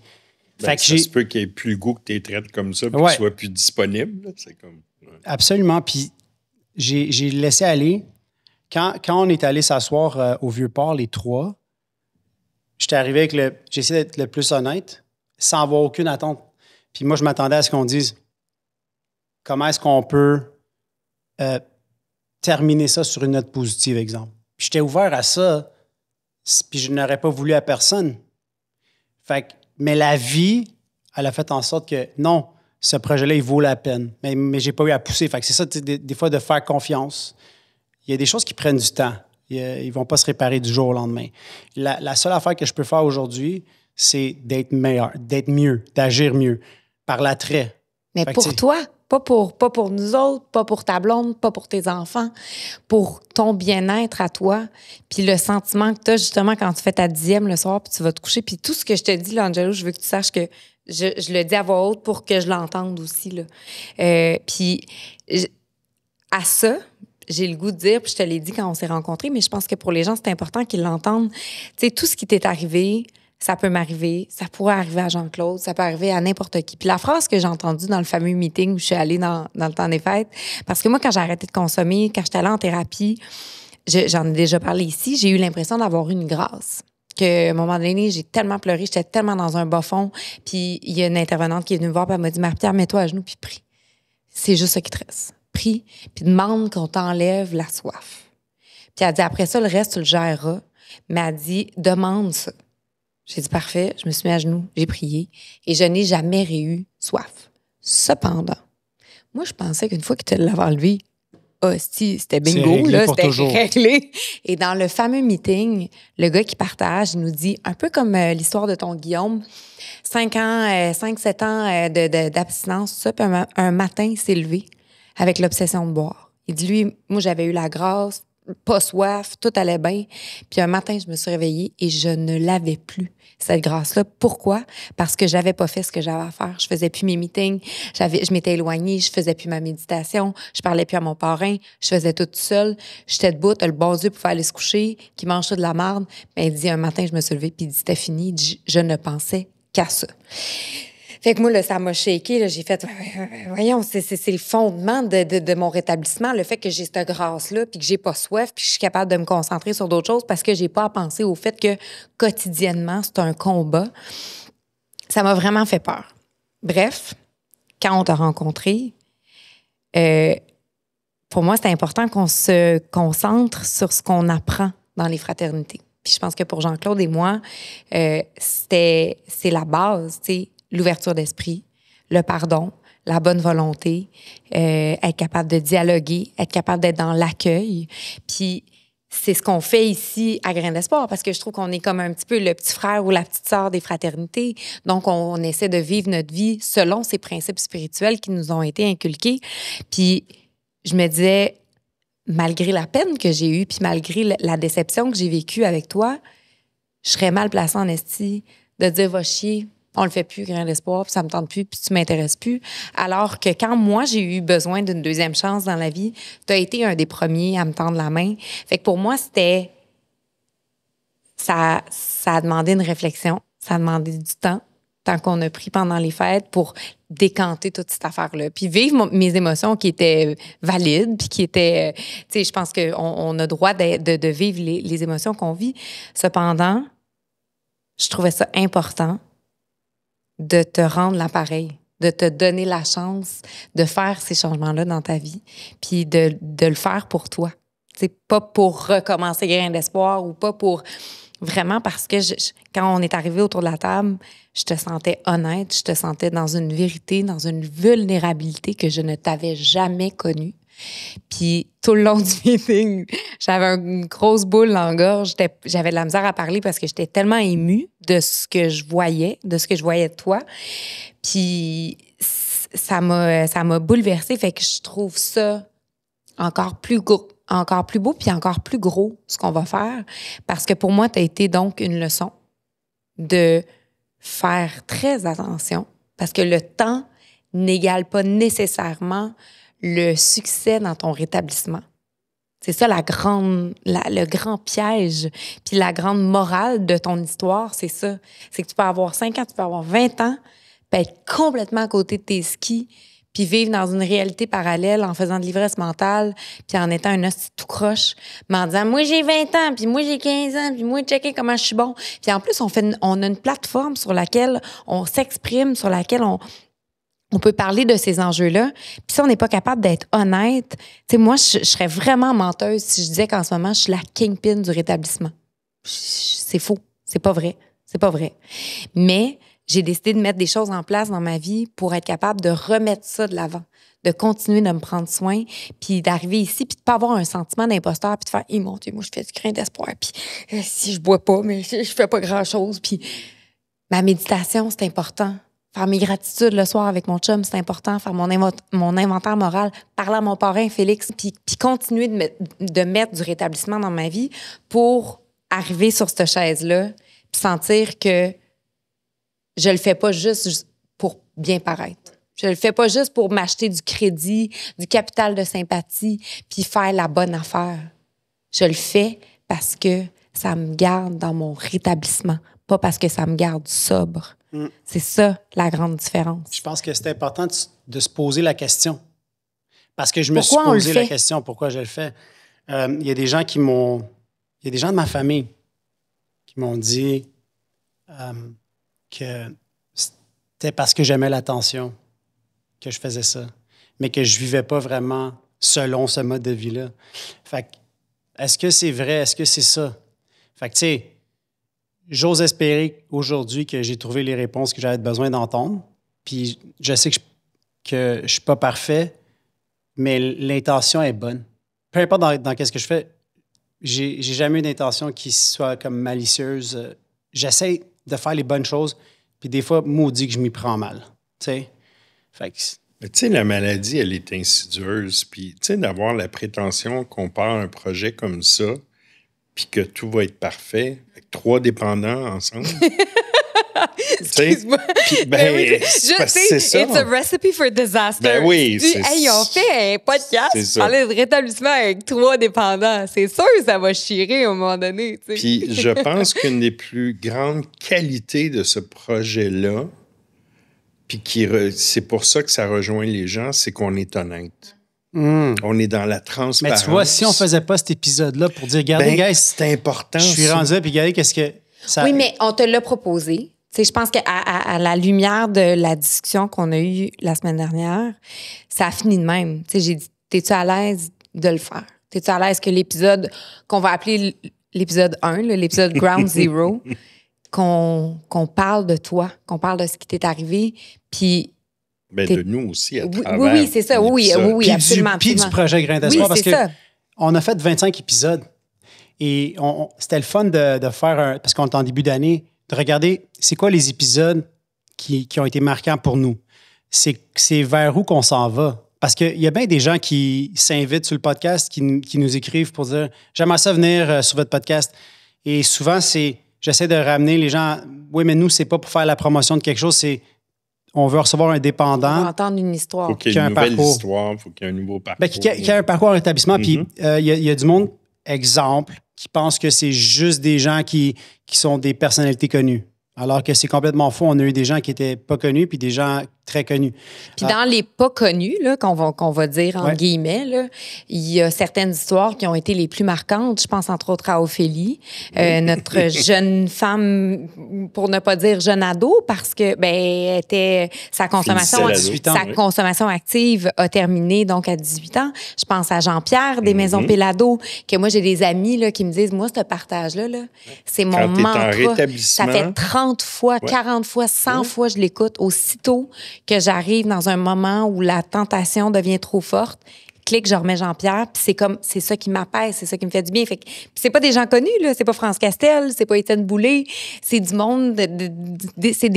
Ben, fait ça se peut qu'il y ait plus goût que tu les traites comme ça, puis que tu sois plus disponible. comme. Absolument. Puis j'ai laissé aller. Quand, on est allé s'asseoir euh, au Vieux-Port, les trois, j'étais arrivé avec le. J'ai essayé d'être le plus honnête, sans avoir aucune attente. Puis moi, je m'attendais à ce qu'on dise comment est-ce qu'on peut euh, terminer ça sur une note positive, exemple. J'étais ouvert à ça, puis je n'aurais pas voulu à personne. Fait que, mais la vie, elle a fait en sorte que non, ce projet-là, il vaut la peine. Mais, mais j'ai pas eu à pousser. Fait que c'est ça, des, fois, de faire confiance. Il y a des choses qui prennent du temps. Ils, ne vont pas se réparer du jour au lendemain. La, seule affaire que je peux faire aujourd'hui, c'est d'être meilleur, d'être mieux, d'agir mieux, par l'attrait. Mais pour toi, pas pour, pas pour nous autres, pas pour ta blonde, pas pour tes enfants, pour ton bien-être à toi, puis le sentiment que tu as justement quand tu fais ta dixième le soir, puis tu vas te coucher. Puis tout ce que je te dis, là, Angelo, je veux que tu saches que je, le dis à voix haute pour que je l'entende aussi. Là. Euh, puis à ça, j'ai le goût de dire, puis je te l'ai dit quand on s'est rencontrés, mais je pense que pour les gens, c'est important qu'ils l'entendent. Tu sais, tout ce qui t'est arrivé, ça peut m'arriver, ça pourrait arriver à Jean-Claude, ça peut arriver à n'importe qui. Puis la phrase que j'ai entendue dans le fameux meeting où je suis allée dans, le temps des fêtes, parce que moi, quand j'ai arrêté de consommer, quand j'étais allée en thérapie, j'en ai déjà parlé ici, j'ai eu l'impression d'avoir une grâce. Que, à un moment donné, j'ai tellement pleuré, j'étais tellement dans un bas fond. Puis il y a une intervenante qui est venue me voir, puis elle m'a dit Marie-Pierre, mets-toi à genoux, puis prie. C'est juste ce qui te Prie, puis demande qu'on t'enlève la soif. Puis elle dit Après ça, le reste, tu le géreras. Mais elle dit Demande ça. J'ai dit parfait, je me suis mis à genoux, j'ai prié et je n'ai jamais réu soif. Cependant, moi, je pensais qu'une fois que tu l'avais enlevé, oh, ah, c'était bingo, là, c'était réglé. Et dans le fameux meeting, le gars qui partage, il nous dit, un peu comme euh, l'histoire de ton Guillaume, cinq ans, euh, cinq, sept ans euh, d'abstinence, un, matin, il s'est levé avec l'obsession de boire. Il dit, lui, moi, j'avais eu la grâce pas soif, tout allait bien. Puis un matin, je me suis réveillée et je ne l'avais plus, cette grâce-là. Pourquoi? Parce que j'avais pas fait ce que j'avais à faire. Je faisais plus mes meetings, j'avais, je m'étais éloignée, je faisais plus ma méditation, je parlais plus à mon parrain, je faisais tout seul. J'étais debout, le bon Dieu faire aller se coucher, qui mange de la marde. Mais dit, un matin, je me suis levée, puis il dit, c'était fini. Je ne pensais qu'à ça. Fait que moi, là, ça m'a shaké. J'ai fait, voyons, c'est le fondement de, mon rétablissement, le fait que j'ai cette grâce-là, puis que j'ai pas soif, puis je suis capable de me concentrer sur d'autres choses parce que j'ai pas à penser au fait que quotidiennement, c'est un combat. Ça m'a vraiment fait peur. Bref, quand on t'a rencontré, euh, pour moi, c'est important qu'on se concentre sur ce qu'on apprend dans les fraternités. Puis je pense que pour Jean-Claude et moi, euh, c'était c'est la base, tu sais l'ouverture d'esprit, le pardon, la bonne volonté, euh, être capable de dialoguer, être capable d'être dans l'accueil. Puis c'est ce qu'on fait ici à Grain d'Espoir parce que je trouve qu'on est comme un petit peu le petit frère ou la petite sœur des fraternités. Donc, on, essaie de vivre notre vie selon ces principes spirituels qui nous ont été inculqués. Puis je me disais, malgré la peine que j'ai eue, puis malgré la déception que j'ai vécue avec toi, je serais mal placée en estie de dire va chier, on le fait plus, Grand d'espoir, puis ça me tente plus, puis tu m'intéresses plus. Alors que quand moi, j'ai eu besoin d'une deuxième chance dans la vie, tu as été un des premiers à me tendre la main. Fait que pour moi, c'était. Ça, ça a demandé une réflexion, ça a demandé du temps, tant qu'on a pris pendant les fêtes pour décanter toute cette affaire-là, puis vivre mes émotions qui étaient valides, puis qui étaient, euh, tu sais, je pense qu'on on a droit de, de, de vivre les, les émotions qu'on vit. Cependant, je trouvais ça important de te rendre l'appareil, de te donner la chance de faire ces changements-là dans ta vie, puis de, le faire pour toi. C'est pas pour recommencer grain d'espoir ou pas pour vraiment parce que quand on est arrivé autour de la table, je te sentais honnête, je te sentais dans une vérité, dans une vulnérabilité que je ne t'avais jamais connue. Puis tout le long <laughs> du meeting, j'avais une grosse boule en gorge. J'avais de la misère à parler parce que j'étais tellement émue de ce que je voyais, de ce que je voyais de toi. Puis ça m'a, ça m'a bouleversée. Fait que je trouve ça encore plus encore plus beau, puis encore plus gros ce qu'on va faire. Parce que pour moi, tu as été donc une leçon de faire très attention. Parce que le temps n'égale pas nécessairement le succès dans ton rétablissement. C'est ça la grande, le grand piège, puis la grande morale de ton histoire, c'est ça. C'est que tu peux avoir 5 ans, tu peux avoir 20 ans, puis être complètement à côté de tes skis, puis vivre dans une réalité parallèle en faisant de l'ivresse mentale, puis en étant un hostie tout croche, mais en disant « moi j'ai 20 ans, puis moi j'ai 15 ans, puis moi checker comment je suis bon ». Puis en plus, on, fait on a une plateforme sur laquelle on s'exprime, sur laquelle on, on peut parler de ces enjeux-là. Puis si on n'est pas capable d'être honnête, tu sais, moi, je, serais vraiment menteuse si je disais qu'en ce moment, je suis la kingpin du rétablissement. C'est faux. C'est pas vrai. C'est pas vrai. Mais j'ai décidé de mettre des choses en place dans ma vie pour être capable de remettre ça de l'avant, de continuer de me prendre soin, puis d'arriver ici, puis de pas avoir un sentiment d'imposteur, puis de faire, mon Dieu, moi, je fais du craint d'espoir, puis euh, si je bois pas, mais je, je fais pas grand-chose, puis ma méditation, c'est important faire mes gratitudes le soir avec mon chum, c'est important, faire mon, mon inventaire moral, parler à mon parrain Félix, puis, continuer de, mettre du rétablissement dans ma vie pour arriver sur cette chaise-là, puis sentir que je le fais pas juste pour bien paraître. Je le fais pas juste pour m'acheter du crédit, du capital de sympathie, puis faire la bonne affaire. Je le fais parce que ça me garde dans mon rétablissement, pas parce que ça me garde sobre. Mm. C'est ça la grande différence. Je pense que c'est important de, se poser la question. Parce que je me suis posé la question pourquoi je le fais. Euh, il y a des gens qui m'ont. Il y a des gens de ma famille qui m'ont dit euh, que c'était parce que j'aimais l'attention que je faisais ça, mais que je vivais pas vraiment selon ce mode de vie-là. Fait est-ce que c'est vrai? Est-ce que c'est ça? Fait tu sais, j'ose espérer aujourd'hui que j'ai trouvé les réponses que j'avais besoin d'entendre. Puis je sais que je, que suis pas parfait, mais l'intention est bonne. Peu importe dans, qu'est-ce que je fais, j'ai jamais une intention qui soit comme malicieuse. J'essaie de faire les bonnes choses, puis des fois, maudit que je m'y prends mal. Tu sais? Fait tu sais, la maladie, elle est insidieuse. Puis, tu sais, d'avoir la prétention qu'on part un projet comme ça, puis que tout va être parfait, avec trois dépendants ensemble. <laughs> Excuse-moi. Ben, ben, oui, c'est ça. It's a recipe for disaster. Ben oui, c'est hey, on fait un podcast, sur de rétablissement avec trois dépendants. C'est sûr que ça va chirer au un moment donné. Puis <laughs> je pense qu'une des plus grandes qualités de ce projet-là, puis c'est pour ça que ça rejoint les gens, c'est qu'on est honnête. Hmm. On est dans la transparence. Mais tu vois, si on faisait pas cet épisode-là pour dire, regardez, ben, c'est important. Je suis rendu là, puis regardez, qu'est-ce que ça. Oui, mais on te l'a proposé. je pense qu'à à, la lumière de la discussion qu'on a eue la semaine dernière, ça a fini de même. J'ai dit, t'es-tu à l'aise de le faire? T'es-tu à l'aise que l'épisode qu'on va appeler l'épisode 1, l'épisode <laughs> Ground Zero, qu'on parle de toi, qu'on parle de ce qui t'est arrivé, puis ben, de nous aussi, oui, Oui, c'est ça. Oui, oui, absolument. Puis du projet Grain parce que on a fait 25 épisodes. Et on, c'était le fun de, faire, parce qu'on est en début d'année, de regarder c'est quoi les épisodes qui, ont été marquants pour nous. C'est vers où qu'on s'en va. Parce qu'il y a bien des gens qui s'invitent sur le podcast, qui, qui, nous écrivent pour dire J'aimerais ça venir euh, sur votre podcast. Et souvent, c'est j'essaie de ramener les gens Oui, mais nous, c'est pas pour faire la promotion de quelque chose, c'est on veut recevoir un dépendant. On entendre une histoire. Faut qu'il y ait une nouvelle parcours. histoire, faut qu'il y ait un nouveau ben, parcours. Il y, un parcours en établissement. Puis mm-hmm. euh, il y, a du monde, exemple, qui pense que c'est juste des gens qui, qui sont des personnalités connues. Alors que c'est complètement faux. On a eu des gens qui n'étaient pas connus, puis des gens très connu. Puis ah. dans les pas connus, qu'on va, qu'on va dire en guillemets, il y a certaines histoires qui ont été les plus marquantes. Je pense entre autres à Ophélie, euh, notre <laughs> jeune femme, pour ne pas dire jeune ado, parce que ben, était, sa, consommation, 18 sa consommation active a terminé donc à 18 ans. Je pense à Jean-Pierre des mhm. Maisons Pélado, que moi j'ai des amis là, qui me disent, moi ce partage-là, -là, c'est mon mantra. Ça fait 30 fois, 40 fois, 100 fois je l'écoute aussitôt que j'arrive dans un moment où la tentation devient trop forte, clique, je remets Jean-Pierre, puis c'est comme c'est ça qui m'apaise, c'est ça qui me fait du bien. Fait c'est pas des gens connus là, c'est pas France Castel, c'est pas Étienne Boulay, c'est du monde c'est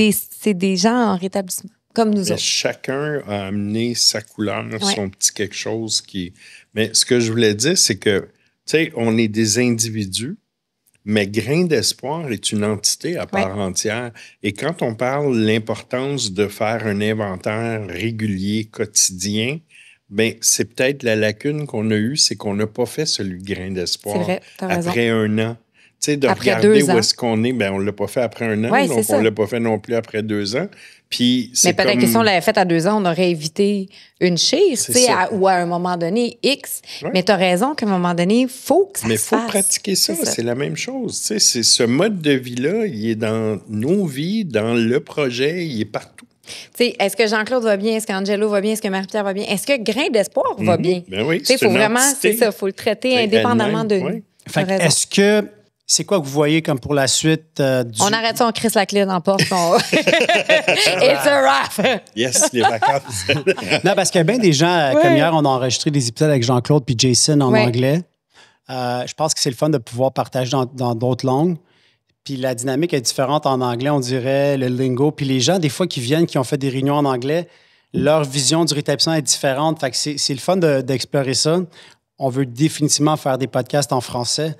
des gens en rétablissement comme nous autres. Chacun a amené sa couleur, son petit quelque chose qui mais ce que je voulais dire c'est que tu sais on est des individus mais Grain d'espoir est une entité à part entière. Et quand on parle de l'importance de faire un inventaire régulier, quotidien, ben, c'est peut-être la lacune qu'on a eue, c'est qu'on n'a pas fait celui Grain d'espoir après un an sais, de après regarder où est-ce qu'on est. Ben, on ne l'a pas fait après un an, donc on ne l'a pas fait non plus après deux ans. Puis Mais peut-être que si on l'avait fait à deux ans, on aurait évité une chire, sais ou à un moment donné, X. Mais tu as raison qu'à un moment donné, il faut que ça Mais il faut pratiquer ça, c'est la même chose. C'est ce mode de vie-là, il est dans nos vies, dans le projet, il est partout. Est-ce que Jean-Claude va bien? Est-ce qu'Angelo va bien? Est-ce que Marie-Pierre va bien? Est-ce que Grain d'espoir va mhm. bien? ben oui, c'est faut vraiment, c'est ça, faut le traiter indépendamment de nous. Est-ce que c'est quoi que vous voyez comme pour la suite euh, du... On arrête ça, on crisse la clé porte. <laughs> It's a wrap! yes, les vacances. <laughs> non, parce qu'il y a bien des gens, euh, comme hier, on a enregistré des épisodes avec Jean-Claude puis Jason en anglais. Euh, je pense que c'est le fun de pouvoir partager dans d'autres langues. Puis la dynamique est différente en anglais, on dirait le lingo. Puis les gens, des fois, qui viennent, qui ont fait des réunions en anglais, leur vision du rétablissement est différente. Fait que c'est le fun d'explorer ça. On veut définitivement faire des podcasts en français.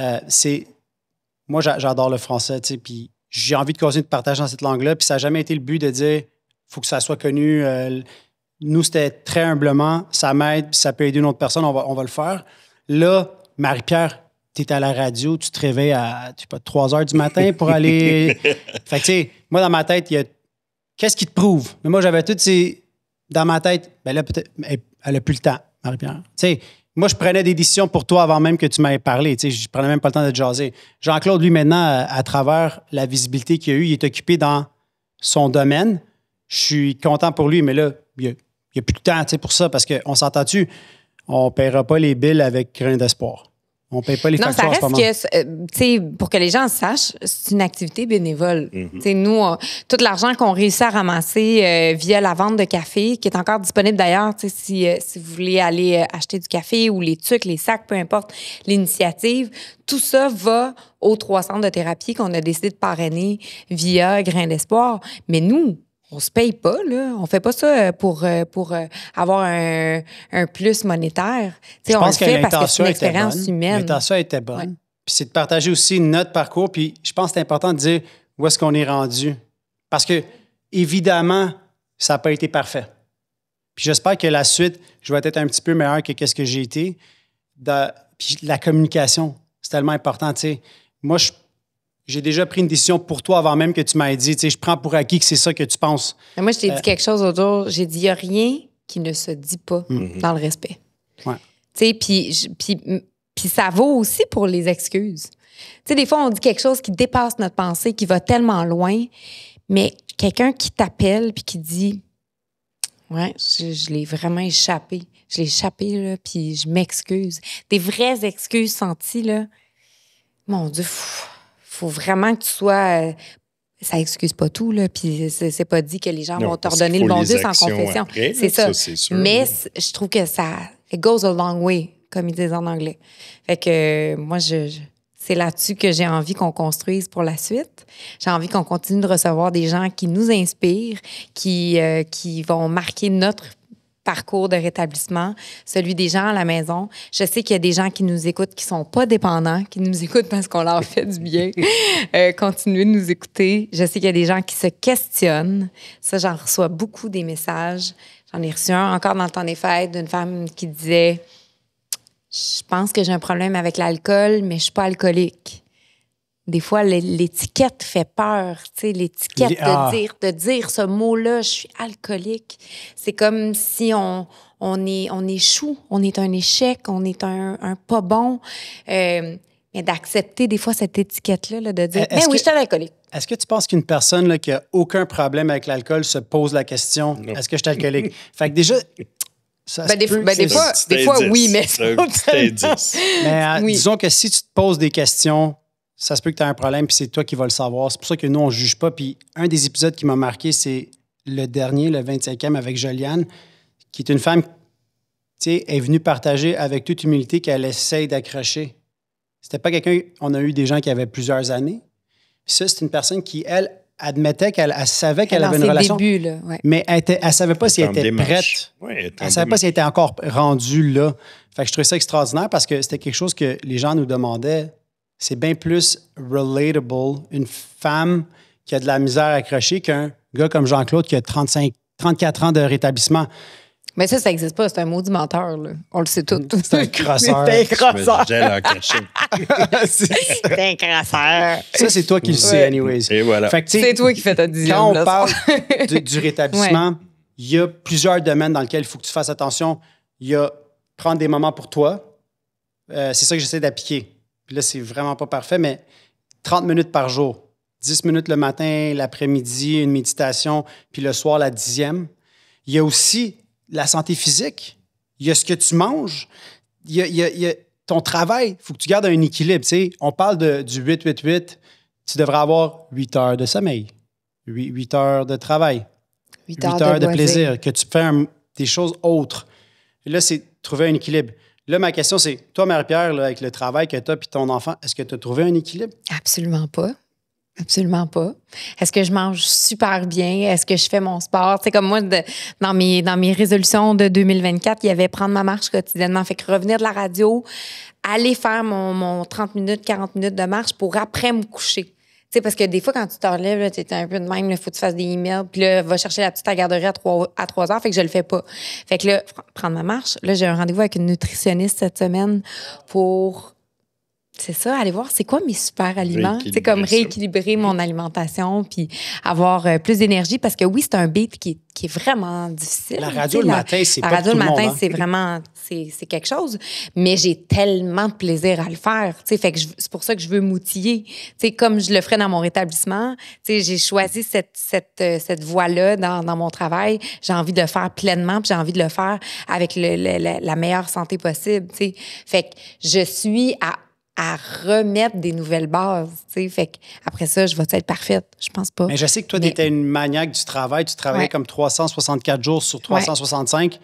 Euh, c'est. Moi, j'adore le français, tu sais, puis j'ai envie de continuer de partager dans cette langue-là, puis ça n'a jamais été le but de dire faut que ça soit connu. Euh, nous, c'était très humblement, ça m'aide, ça peut aider une autre personne, on va, on va le faire. Là, Marie-Pierre, tu es à la radio, tu te réveilles à tu sais pas, 3 heures du matin pour <laughs> aller. fait que, tu sais, moi, dans ma tête, il y a. Qu'est-ce qui te prouve? Mais moi, j'avais tout, sais, Dans ma tête, ben là, peut-être, elle n'a plus le temps, Marie-Pierre. Tu sais, moi, je prenais des décisions pour toi avant même que tu m'aies parlé. Tu sais, je prenais même pas le temps de jaser. Jean-Claude, lui, maintenant, à, travers la visibilité qu'il a eue, il est occupé dans son domaine. Je suis content pour lui, mais là, il n'y a, plus de temps pour ça parce qu'on s'entend-tu, on ne paiera pas les billes avec rien d'espoir. On paye pas les non, Non, ça reste que, euh, tu sais, pour que les gens sachent, c'est une activité bénévole. Mhm. Tu nous, tout l'argent qu'on réussit à ramasser euh, via la vente de café, qui est encore disponible d'ailleurs, tu sais, si, euh, si, vous voulez aller acheter du café ou les trucs, les sacs, peu importe, l'initiative, tout ça va aux trois centres de thérapie qu'on a décidé de parrainer via Grain d'Espoir. Mais nous, on se paye pas, là. On fait pas ça euh, pour, euh, pour euh, avoir un, plus monétaire. T'sais, Je on parce que humaine. L'intention était bonne. Puis c'est de partager aussi notre parcours. Puis je pense que c'est important de dire où est-ce qu'on est rendu. Parce que, évidemment, ça n'a pas été parfait. Puis j'espère que la suite, je vais être un petit peu meilleur que quest ce que j'ai été. puis la communication, c'est tellement important. Moi, je j'ai déjà pris une décision pour toi avant même que tu m'aies dit. Tu sais, je prends pour acquis que c'est ça que tu penses. moi, je t'ai dit euh, quelque chose autour. J'ai dit, il n'y a rien qui ne se dit pas mm-hmm. dans le respect. Ouais. Tu sais, puis, puis, ça vaut aussi pour les excuses. Tu sais, des fois, on dit quelque chose qui dépasse notre pensée, qui va tellement loin, mais quelqu'un qui t'appelle puis qui dit, ouais, je, l'ai vraiment échappé. Je l'ai échappé, là, puis je m'excuse. Des vraies excuses senties, là. Mon Dieu, faut vraiment que tu sois euh, ça excuse pas tout, là, puis c'est pas dit que les gens vont t'ordonner le bon Dieu sans confession. C'est ça. Mais je trouve que ça it goes a long way, comme ils disent en anglais. Fait que euh, moi, je, c'est là-dessus que j'ai envie qu'on construise pour la suite. J'ai envie qu'on continue de recevoir des gens qui nous inspirent, qui, euh, qui vont marquer notre parcours de rétablissement, celui des gens à la maison. Je sais qu'il y a des gens qui nous écoutent qui sont pas dépendants, qui nous <laughs> écoutent parce qu'on leur fait du bien. <laughs> Euh, continuez de nous écouter. Je sais qu'il y a des gens qui se questionnent. Ça, j'en reçois beaucoup des messages. J'en ai reçu un encore dans le temps des fêtes d'une femme qui disait Je pense que j'ai un problème avec l'alcool, mais je suis pas alcoolique. Des fois, l'étiquette fait peur, tu l'étiquette de, ah. dire, de dire ce mot-là, je suis alcoolique. C'est comme si on, on, est, on échoue, on est un échec, on est un, pas bon. Euh, mais d'accepter des fois cette étiquette-là, de dire Mais e-, ben oui, je suis alcoolique. Est-ce que tu penses qu'une personne qui n'a aucun problème avec l'alcool se pose la question Est-ce que je suis alcoolique <laughs> Fait que déjà, ça ben des, ben, des, fois, des fois oui, mais, <laughs> mais euh, disons que si tu te poses des questions ça se peut que tu as un problème, puis c'est toi qui vas le savoir. C'est pour ça que nous, on ne juge pas. Puis un des épisodes qui m'a marqué, c'est le dernier, le 25e, avec Joliane, qui est une femme qui est venue partager avec toute humilité qu'elle essaye d'accrocher. C'était pas quelqu'un, on a eu des gens qui avaient plusieurs années. Ça, c'est une personne qui, elle, admettait qu'elle savait qu'elle avait une relation. Débuts, là, Mais elle, ne savait pas si elle était prête. elle, ne savait pas si elle était encore rendue là. Fait que je trouvais ça extraordinaire parce que c'était quelque chose que les gens nous demandaient c'est bien plus relatable une femme qui a de la misère à accrocher qu'un gars comme Jean-Claude qui a 35, 34 ans de rétablissement. Mais ça, ça n'existe pas. C'est un maudit menteur. Là. On le sait tout. C'est un crosseur. <laughs> c'est un crosseur. <laughs> c'est un crosseur. Ça, c'est toi qui le sais, anyways. voilà. C'est toi qui fais ta dixième. Quand on parle <laughs> du rétablissement, il y a plusieurs domaines dans lesquels il faut que tu fasses attention. Il y a prendre des moments pour toi. Euh, c'est ça que j'essaie d'appliquer. Puis là, c'est vraiment pas parfait, mais 30 minutes par jour. 10 minutes le matin, l'après-midi, une méditation, puis le soir, la dixième. Il y a aussi la santé physique. Il y a ce que tu manges. Il y a, ton travail. Il faut que tu gardes un équilibre. Tu on parle de, du 8-8-8. Tu devrais avoir 8 heures de sommeil, 8, heures de travail, 8 heures, de, plaisir, que tu fais des choses autres. là, c'est trouver un équilibre. Là, ma question, c'est, toi, Marie-Pierre, avec le travail que tu as et ton enfant, est-ce que tu as trouvé un équilibre? Absolument pas. Absolument pas. Est-ce que je mange super bien? Est-ce que je fais mon sport? C'est comme moi, dans, mes, dans mes résolutions de 2024, il y avait prendre ma marche quotidiennement. Fait que revenir de la radio, aller faire mon, mon 30 minutes, 40 minutes de marche pour après me coucher sais, parce que des fois, quand tu t'enlèves, tu es un peu de même, il faut que tu fasses des emails, puis là, va chercher la petite à garderie à trois à trois heures, fait que je le fais pas. Fait que là, prendre ma marche, là, j'ai un rendez-vous avec une nutritionniste cette semaine pour c'est ça, aller voir c'est quoi mes super aliments. C'est comme rééquilibrer mon alimentation puis avoir euh, plus d'énergie parce que oui, c'est un beat qui, est vraiment difficile. La radio le matin, c'est La pas radio tout le matin, hein. c'est vraiment c'est quelque chose, mais j'ai tellement de plaisir à le faire. c'est pour ça que je veux m'outiller. comme je le ferais dans mon rétablissement, j'ai choisi cette, cette, euh, cette voie-là dans, dans, mon travail. J'ai envie de le faire pleinement, puis j'ai envie de le faire avec la, meilleure santé possible. Fait que je suis à à remettre des nouvelles bases. Fait après ça, je vais être parfaite. Je pense pas. Mais je sais que toi, tu étais une maniaque du travail. Tu travaillais comme 364 jours sur 365.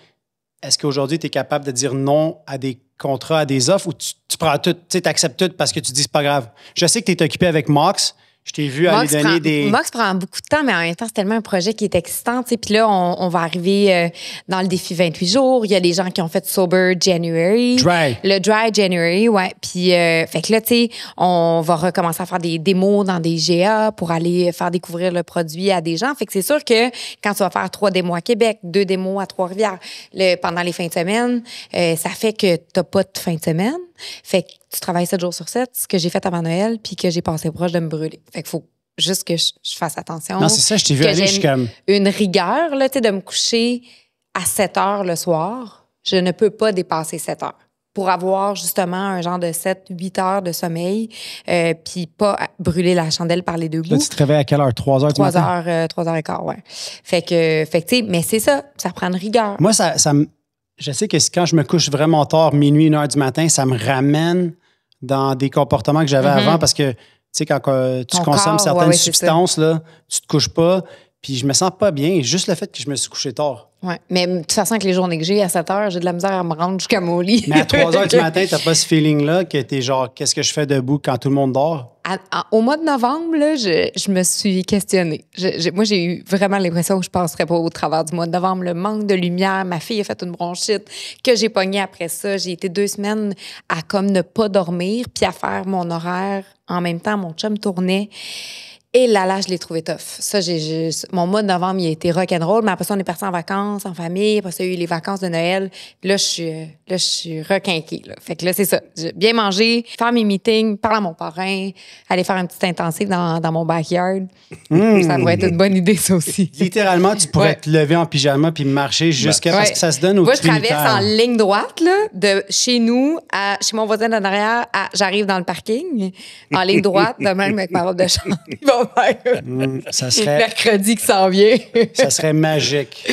Est-ce qu'aujourd'hui, tu es capable de dire non à des contrats, à des offres ou tu, prends tout, tu acceptes tout parce que tu dis c'est pas grave? Je sais que tu es occupé avec Mox. Je t'ai vu donner prend, des. Mox prend beaucoup de temps, mais en même temps, c'est tellement un projet qui est excitant. sais Puis là, on, on va arriver euh, dans le défi 28 jours. Il y a des gens qui ont fait Sober January. Dry. Le Dry January, ouais. Puis, euh, fait que là, tu sais, on va recommencer à faire des démos dans des GA pour aller faire découvrir le produit à des gens. Fait que c'est sûr que quand tu vas faire trois démos à Québec, deux démos à Trois-Rivières le, pendant les fins de semaine, euh, ça fait que tu n'as pas de fin de semaine. Fait que tu travailles 7 jours sur 7, ce que j'ai fait avant Noël, puis que j'ai passé proche de me brûler. Fait qu'il faut juste que je, fasse attention. Non, c'est ça, je t'ai vu aller, je suis comme. Une rigueur, là, tu sais, de me coucher à 7 heures le soir. Je ne peux pas dépasser 7 heures pour avoir justement un genre de 7, 8 heures de sommeil, euh, puis pas brûler la chandelle par les deux bouts. Là, tu te réveilles à quelle heure? 3 heures 3 heures, 3 euh, heures et quart, ouais. Fait que, fait tu sais, mais c'est ça, ça prend une rigueur. Moi, ça, ça me je sais que quand je me couche vraiment tard, minuit, une heure du matin, ça me ramène dans des comportements que j'avais mm-hmm. avant parce que, tu sais, quand tu consommes certaines substances, là, tu te couches pas, puis je me sens pas bien, juste le fait que je me suis couché tard. Oui, Mais de toute façon, que les journées que j'ai à 7 heures, j'ai de la misère à me rendre jusqu'à mon lit. Mais à 3 heures du <laughs> matin, t'as pas ce feeling-là que t'es genre, qu'est-ce que je fais debout quand tout le monde dort? au mois de novembre, je, me suis questionnée. moi, j'ai eu vraiment l'impression que je passerais pas au travers du mois de novembre. Le manque de lumière, ma fille a fait une bronchite que j'ai pognée après ça. J'ai été deux semaines à comme ne pas dormir puis à faire mon horaire en même temps. Mon chum tournait. Et là, là, je l'ai trouvé tough. Ça, mon mois de novembre, il a été rock'n'roll, mais après ça, on est parti en vacances, en famille. Après ça, il y a eu les vacances de Noël. Là, je suis, là, je suis requinquée, Fait que là, c'est ça. bien manger, faire mes meetings, parler à mon parrain, aller faire un petit intensif dans, mon backyard. Hmm. Ça pourrait être une bonne idée, ça aussi. Littéralement, tu pourrais te lever en pyjama puis marcher jusqu'à parce que ça se donne au Moi, je traverse en ligne droite, là, de chez nous à chez mon voisin d'en arrière j'arrive dans le parking, en ligne droite, de même avec ma robe de chambre. <laughs> Mm, ça serait. Mercredi qui s'en vient. ça serait magique.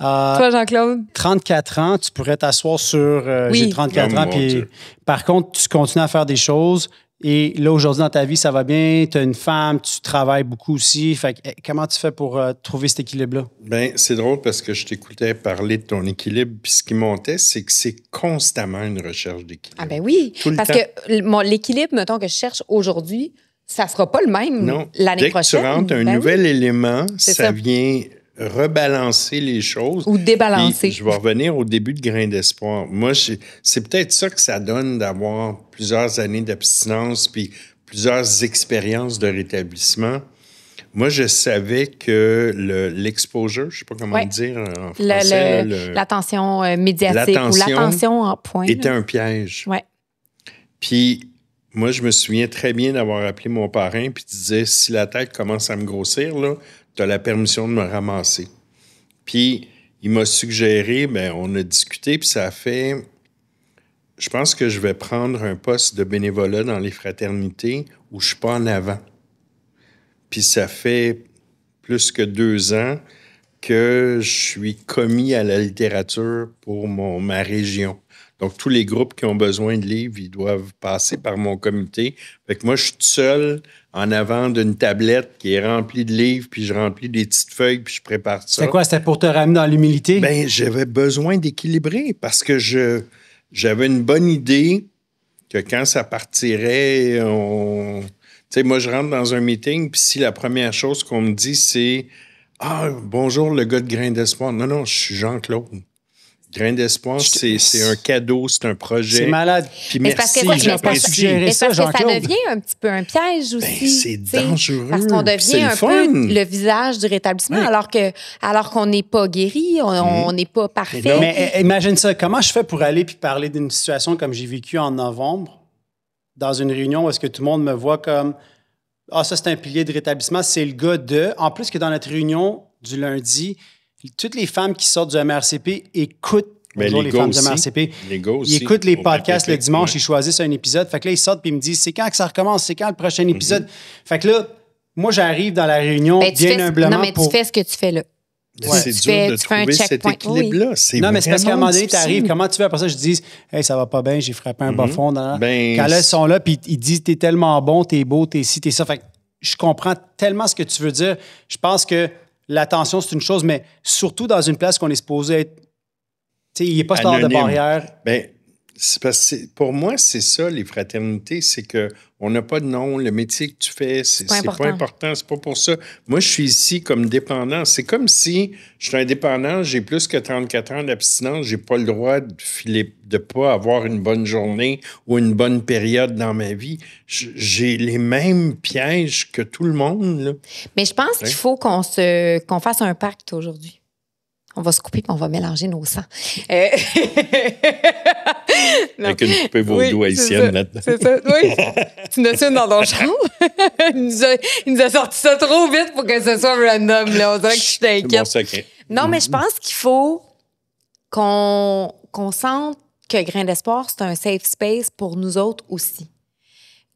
Euh, Toi, Jean-Claude? 34 ans, tu pourrais t'asseoir sur euh, j'ai 34 ans. Puis, par contre, tu continues à faire des choses. Et là, aujourd'hui, dans ta vie, ça va bien, tu as une femme, tu travailles beaucoup aussi. Fait eh, comment tu fais pour euh, trouver cet équilibre-là? Ben, c'est drôle parce que je t'écoutais parler de ton équilibre. Puis ce qui montait, c'est que c'est constamment une recherche d'équilibre. Ah, ben oui. parce que l'équilibre, mettons, que je cherche aujourd'hui, ça ne sera pas le même l'année prochaine. Dès que tu rentres un ben nouvel élément, ça, vient rebalancer les choses. Ou débalancer. je vais revenir au début de Grain d'espoir. Moi, c'est peut-être ça que ça donne d'avoir plusieurs années d'abstinence puis plusieurs expériences de rétablissement. Moi, je savais que le, l'exposure, je ne sais pas comment dire en français. l'attention euh, médiatique ou l'attention en point. Était un piège. Oui. Puis moi, je me souviens très bien d'avoir appelé mon parrain puis disait si la tête commence à me grossir, tu as la permission de me ramasser. Puis il m'a suggéré, mais ben, on a discuté, puis ça fait. Je pense que je vais prendre un poste de bénévolat dans les fraternités où je suis pas en avant. Puis ça fait plus que deux ans que je suis commis à la littérature pour ma région. Donc, tous les groupes qui ont besoin de livres, ils doivent passer par mon comité. Fait que moi, je suis seul en avant d'une tablette qui est remplie de livres, puis je remplis des petites feuilles, puis je prépare ça. C'est quoi? C'était pour te ramener dans l'humilité? Bien, j'avais besoin d'équilibrer parce que je, j'avais une bonne idée que quand ça partirait, on... Tu sais, moi, je rentre dans un meeting, puis si la première chose qu'on me dit, c'est « Ah, bonjour, le gars de Grain d'Espoir. » Non, non, je suis Jean-Claude. Grain d'espoir, c'est, un cadeau, c'est un projet. C'est malade. Puis mais merci, parce que, ça, pas suggéré ça, parce ça devient un petit peu un piège ben, aussi. c'est dangereux. Parce qu'on devient un peu le visage du rétablissement, alors, que, alors qu'on n'est pas guéri, on mm-hmm. n'est pas parfait. Mais, eh, eh, imagine ça, comment je fais pour aller puis parler d'une situation comme j'ai vécu en novembre, dans une réunion où est-ce que tout le monde me voit comme « Ah, ça, c'est un pilier de rétablissement, c'est le gars de... » En plus que dans notre réunion du lundi, toutes les femmes qui sortent du MRCP écoutent les, femmes aussi, MRCP. Les ils aussi, écoutent les podcasts le dimanche, ils choisissent un épisode. Fait que là, ils sortent et ils me disent c'est quand que ça recommence, c'est quand le prochain mhm. épisode. Fait que là, moi, j'arrive dans la réunion ben, bien fais, humblement. Non, mais tu fais ce que tu fais là. C'est dur de trouver cet équilibre-là. Non, mais c'est parce qu'à un moment donné, tu arrives, comment tu fais après ça? Je dis, hey, ça va pas bien, j'ai frappé un bas mhm. fond. Quand là, ben, ils sont là, puis ils disent, t'es tellement bon, t'es beau, t'es ci, t'es ça. Fait que je comprends tellement ce que tu veux dire. Je pense que l'attention, c'est une chose, mais surtout dans une place qu'on est supposé être. T'sais, il a pas genre de barrière. Ben, pour moi, c'est ça, les fraternités, c'est que on n'a pas de nom, le métier que tu fais, c'est pas important, c'est pas, pour ça. Moi, je suis ici comme dépendant. C'est comme si je suis indépendant, j'ai plus que 34 ans d'abstinence, j'ai pas le droit de ne de pas avoir une bonne journée ou une bonne période dans ma vie. J'ai les mêmes pièges que tout le monde. Mais je pense qu'il faut qu'on se qu'on fasse un pacte aujourd'hui on va se couper et on va mélanger nos sangs. <laughs> Euh... <laughs> Avec une poupée vaudou oui, haïtienne là-dedans. C'est ça, oui. <laughs> tu n'as une dans ton chambre? il, nous a, sorti ça trop vite pour que ce soit random. Là. On dirait que je t'inquiète. Non, mais je pense qu'il faut qu'on sente que Grain d'espoir, c'est un safe space pour nous autres aussi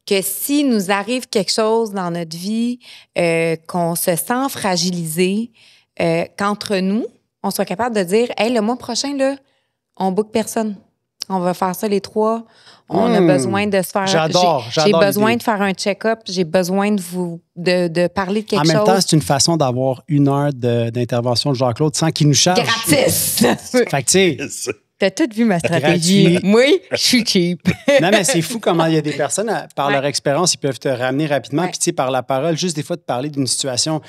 que si nous arrive quelque chose dans notre vie, euh, qu'on se sent fragilisé, euh, qu'entre nous, on soit capable de dire, hey, le mois prochain, là, on book personne. On va faire ça les trois. On a hmm. besoin de se faire. J'adore. J'ai besoin de faire un check-up. J'ai besoin de vous de, parler de quelque chose. En même temps, c'est une façon d'avoir une heure d'intervention de, Jean-Claude sans qu'il nous charge. Gratis. fait T'as tout vu ma stratégie. oui, je suis cheap. <laughs> non, mais c'est fou comment il y a des personnes, par leur expérience, ils peuvent te ramener rapidement. Puis, tu sais, par la parole, juste des fois de parler d'une situation.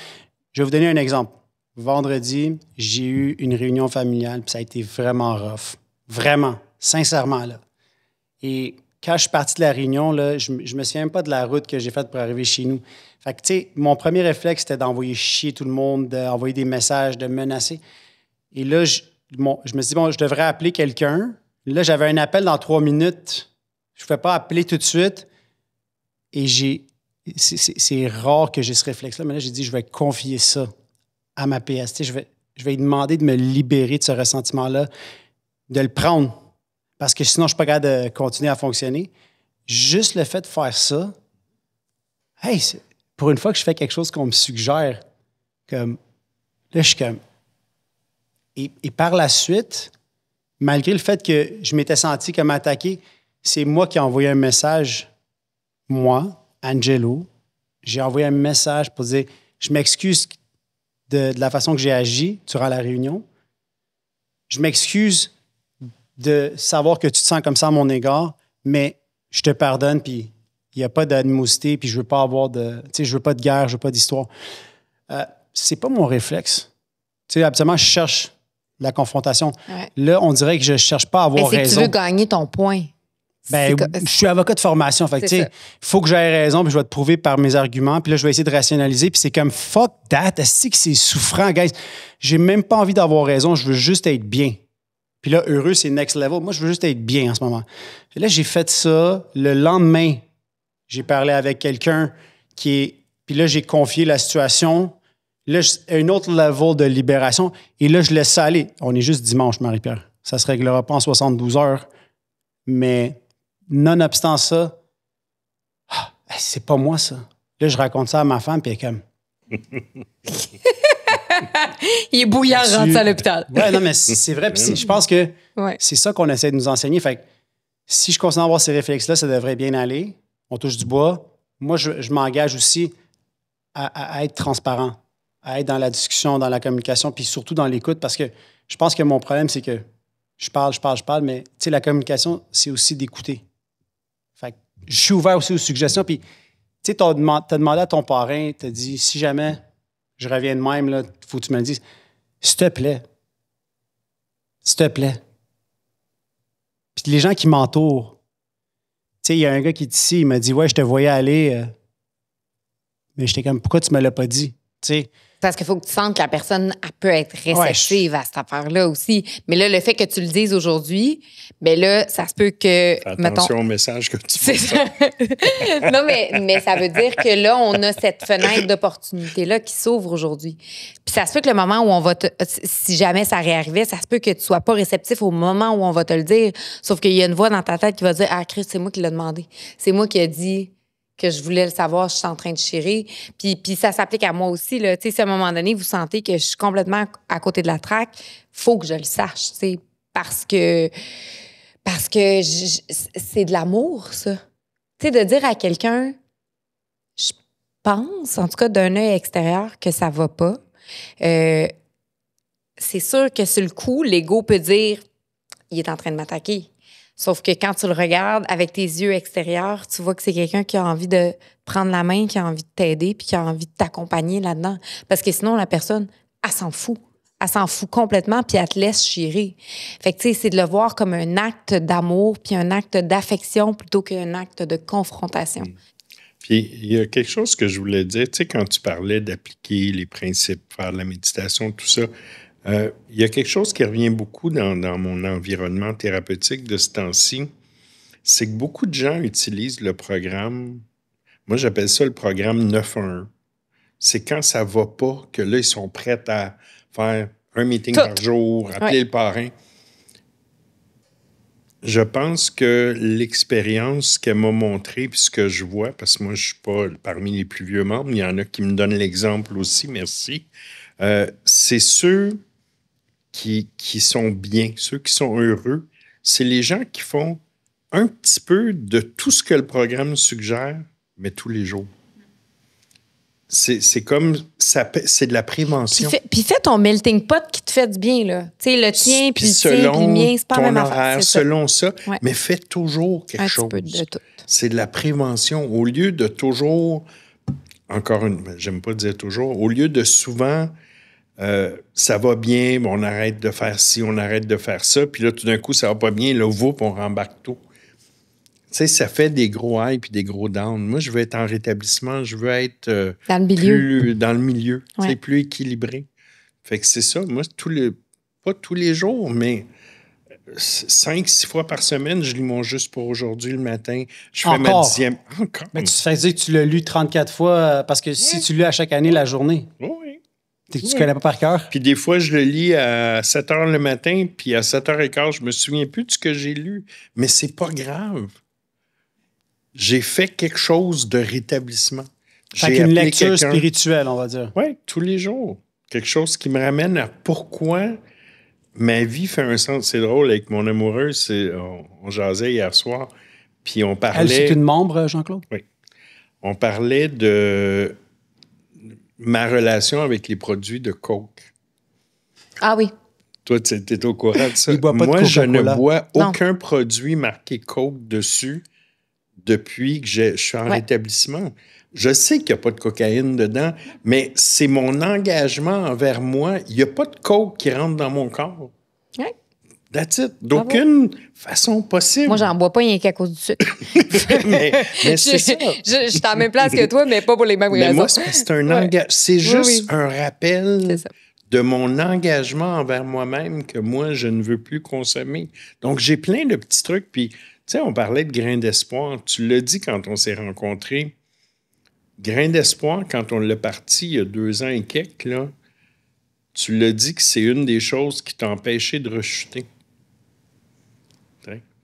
Je vais vous donner un exemple vendredi, j'ai eu une réunion familiale, puis ça a été vraiment rough. Vraiment, sincèrement, là. Et quand je suis parti de la réunion, là, je, me souviens même pas de la route que j'ai faite pour arriver chez nous. Fait que, tu sais, mon premier réflexe, c'était d'envoyer chier tout le monde, d'envoyer des messages, de menacer. Et là, je, je me suis dit, bon, je devrais appeler quelqu'un. Là, j'avais un appel dans trois minutes. Je ne pouvais pas appeler tout de suite. Et j'ai. C'est rare que j'ai ce réflexe-là, mais là, j'ai dit, je vais confier ça à ma PST, je vais, lui demander de me libérer de ce ressentiment-là, de le prendre, parce que sinon, je ne suis pas capable de continuer à fonctionner. Juste le fait de faire ça, hey, pour une fois que je fais quelque chose qu'on me suggère, comme, là, je suis comme. et par la suite, malgré le fait que je m'étais senti comme attaqué, c'est moi qui ai envoyé un message, moi, Angelo, j'ai envoyé un message pour dire je m'excuse de, la façon que j'ai agi durant la réunion. Je m'excuse de savoir que tu te sens comme ça à mon égard, mais je te pardonne, puis il n'y a pas d'animosité, puis je veux pas avoir de. Tu sais, je veux pas de guerre, je veux pas d'histoire. Ce euh, c'est pas mon réflexe. Tu sais, habituellement, je cherche la confrontation. Là, on dirait que je cherche pas à avoir raison. tu veux gagner ton point. Ben, je suis avocat de formation. Fait tu faut que j'aie raison, puis je vais te prouver par mes arguments, puis là, je vais essayer de rationaliser, puis c'est comme fuck that, c'est que c'est souffrant, guys. J'ai même pas envie d'avoir raison, je veux juste être bien. Puis là, heureux, c'est next level. Moi, je veux juste être bien en ce moment. là, j'ai fait ça. Le lendemain, j'ai parlé avec quelqu'un qui est. Puis là, j'ai confié la situation. Là, un autre level de libération. Et là, je laisse ça aller. On est juste dimanche, Marie-Pierre. Ça se réglera pas en 72 heures, mais nonobstant ça, ah, c'est pas moi ça. Là, je raconte ça à ma femme, puis elle est comme. <laughs> il est bouillant à l'hôpital. ouais, non, mais c'est vrai. Puis je pense que c'est ça qu'on essaie de nous enseigner. Fait que si je continue à avoir ces réflexes-là, ça devrait bien aller. On touche du bois. Moi, je, m'engage aussi à, être transparent, à être dans la discussion, dans la communication, puis surtout dans l'écoute, parce que je pense que mon problème, c'est que je parle, je parle, je parle, mais tu la communication, c'est aussi d'écouter je suis ouvert aussi aux suggestions. Puis, tu sais, t'as demandé à ton parrain, t'as dit, si jamais je reviens de même, là, faut que tu me le dises. S'il te plaît. S'il te plaît. Puis les gens qui m'entourent. Tu sais, il y a un gars qui est ici, il m'a dit, ouais, je te voyais aller. Euh. mais j'étais comme, pourquoi tu me l'as pas dit? Tu sais, parce qu'il faut que tu sentes que la personne peut être réceptive à cette affaire-là aussi. Mais là, le fait que tu le dises aujourd'hui, mais ben là, ça se peut que. Attention au message que tu fais. <laughs> non, mais, ça veut dire que là, on a cette fenêtre d'opportunité-là qui s'ouvre aujourd'hui. Puis ça se peut que le moment où on va te. Si jamais ça réarrivait, ça se peut que tu ne sois pas réceptif au moment où on va te le dire. Sauf qu'il y a une voix dans ta tête qui va dire Ah, Christ, c'est moi qui l'ai demandé. C'est moi qui ai dit que je voulais le savoir, je suis en train de chérir. Puis, puis ça s'applique à moi aussi. Là. Tu sais, si à un moment donné, vous sentez que je suis complètement à côté de la traque, faut que je le sache, tu parce que parce que c'est de l'amour, ça. Tu sais, de dire à quelqu'un, je pense, en tout cas d'un œil extérieur, que ça va pas. Euh, c'est sûr que sur le coup, l'ego peut dire, il est en train de m'attaquer. Sauf que quand tu le regardes avec tes yeux extérieurs, tu vois que c'est quelqu'un qui a envie de prendre la main, qui a envie de t'aider, puis qui a envie de t'accompagner là-dedans. Parce que sinon, la personne, elle s'en fout. Elle s'en fout complètement, puis elle te laisse chirer. Fait que, tu sais, c'est de le voir comme un acte d'amour, puis un acte d'affection plutôt qu'un acte de confrontation. Mmh. Puis il y a quelque chose que je voulais dire, tu sais, quand tu parlais d'appliquer les principes, faire de la méditation, tout ça, euh, il y a quelque chose qui revient beaucoup dans, mon environnement thérapeutique de ce temps-ci, c'est que beaucoup de gens utilisent le programme, moi j'appelle ça le programme 9-1-1. C'est quand ça ne va pas que là, ils sont prêts à faire un meeting par jour, appeler le parrain. Je pense que l'expérience qu'elle m'a montrée, puis ce que je vois, parce que moi, je ne suis pas parmi les plus vieux membres, il y en a qui me donnent l'exemple aussi, merci. Euh, c'est sûr qui, sont bien, ceux qui sont heureux, c'est les gens qui font un petit peu de tout ce que le programme suggère, mais tous les jours. C'est comme, c'est de la prévention. Puis, fait, fais, ton melting pot qui te fait du bien, là. Tu sais, le tien, puis, le mien, c'est pas la même affaire, selon ça, mais fais toujours quelque un chose. C'est de la prévention. Au lieu de toujours, encore une, j'aime pas dire toujours, au lieu de souvent euh, ça va bien, on arrête de faire ci, on arrête de faire ça, puis là, tout d'un coup, ça va pas bien, là, vous, on rembarque tout. Tu sais, ça fait des gros highs puis des gros downs. Moi, je veux être en rétablissement, je veux être euh, dans le milieu, plus, dans le milieu, plus équilibré. Fait que c'est ça, moi, tous les, pas tous les jours, mais euh, cinq, six fois par semaine, je lis mon juste pour aujourd'hui le matin. Je fais ma dixième. Encore. Mais tu fais dire que tu l'as lu 34 fois parce que si tu lis à chaque année la journée. Oui. Tu ne connais pas par cœur? Puis des fois, je le lis à 7 h le matin, puis à 7 h 15 je me souviens plus de ce que j'ai lu. Mais c'est pas grave. J'ai fait quelque chose de rétablissement. J'ai une lecture spirituelle, on va dire. Oui, tous les jours. Quelque chose qui me ramène à pourquoi ma vie fait un sens. C'est drôle, avec mon amoureux, on, on jasait hier soir, puis on parlait... Elle, c'est une membre, Jean-Claude? Oui. On parlait de ma relation avec les produits de Coke. Ah oui. Toi, tu étais au courant de ça. Moi, je ne bois aucun produit marqué Coke dessus depuis que je suis en établissement. Je sais qu'il n'y a pas de cocaïne dedans, mais c'est mon engagement envers moi. Il n'y a pas de coke qui rentre dans mon corps. Ouais. D'aucune façon possible. Moi, j'en bois pas rien qu'à cause du sucre. <laughs> mais, c'est ça. Je, suis en même place que toi, mais pas pour les mêmes mais Moi, c'est C'est juste un rappel de mon engagement envers moi-même que moi, je ne veux plus consommer. Donc, j'ai plein de petits trucs. Puis, tu sais, on parlait de grains d'espoir. Tu l'as dit quand on s'est rencontrés. Grain d'espoir, quand on l'a parti il y a deux ans et quelques, tu l'as dit que c'est une des choses qui t'empêchait de rechuter.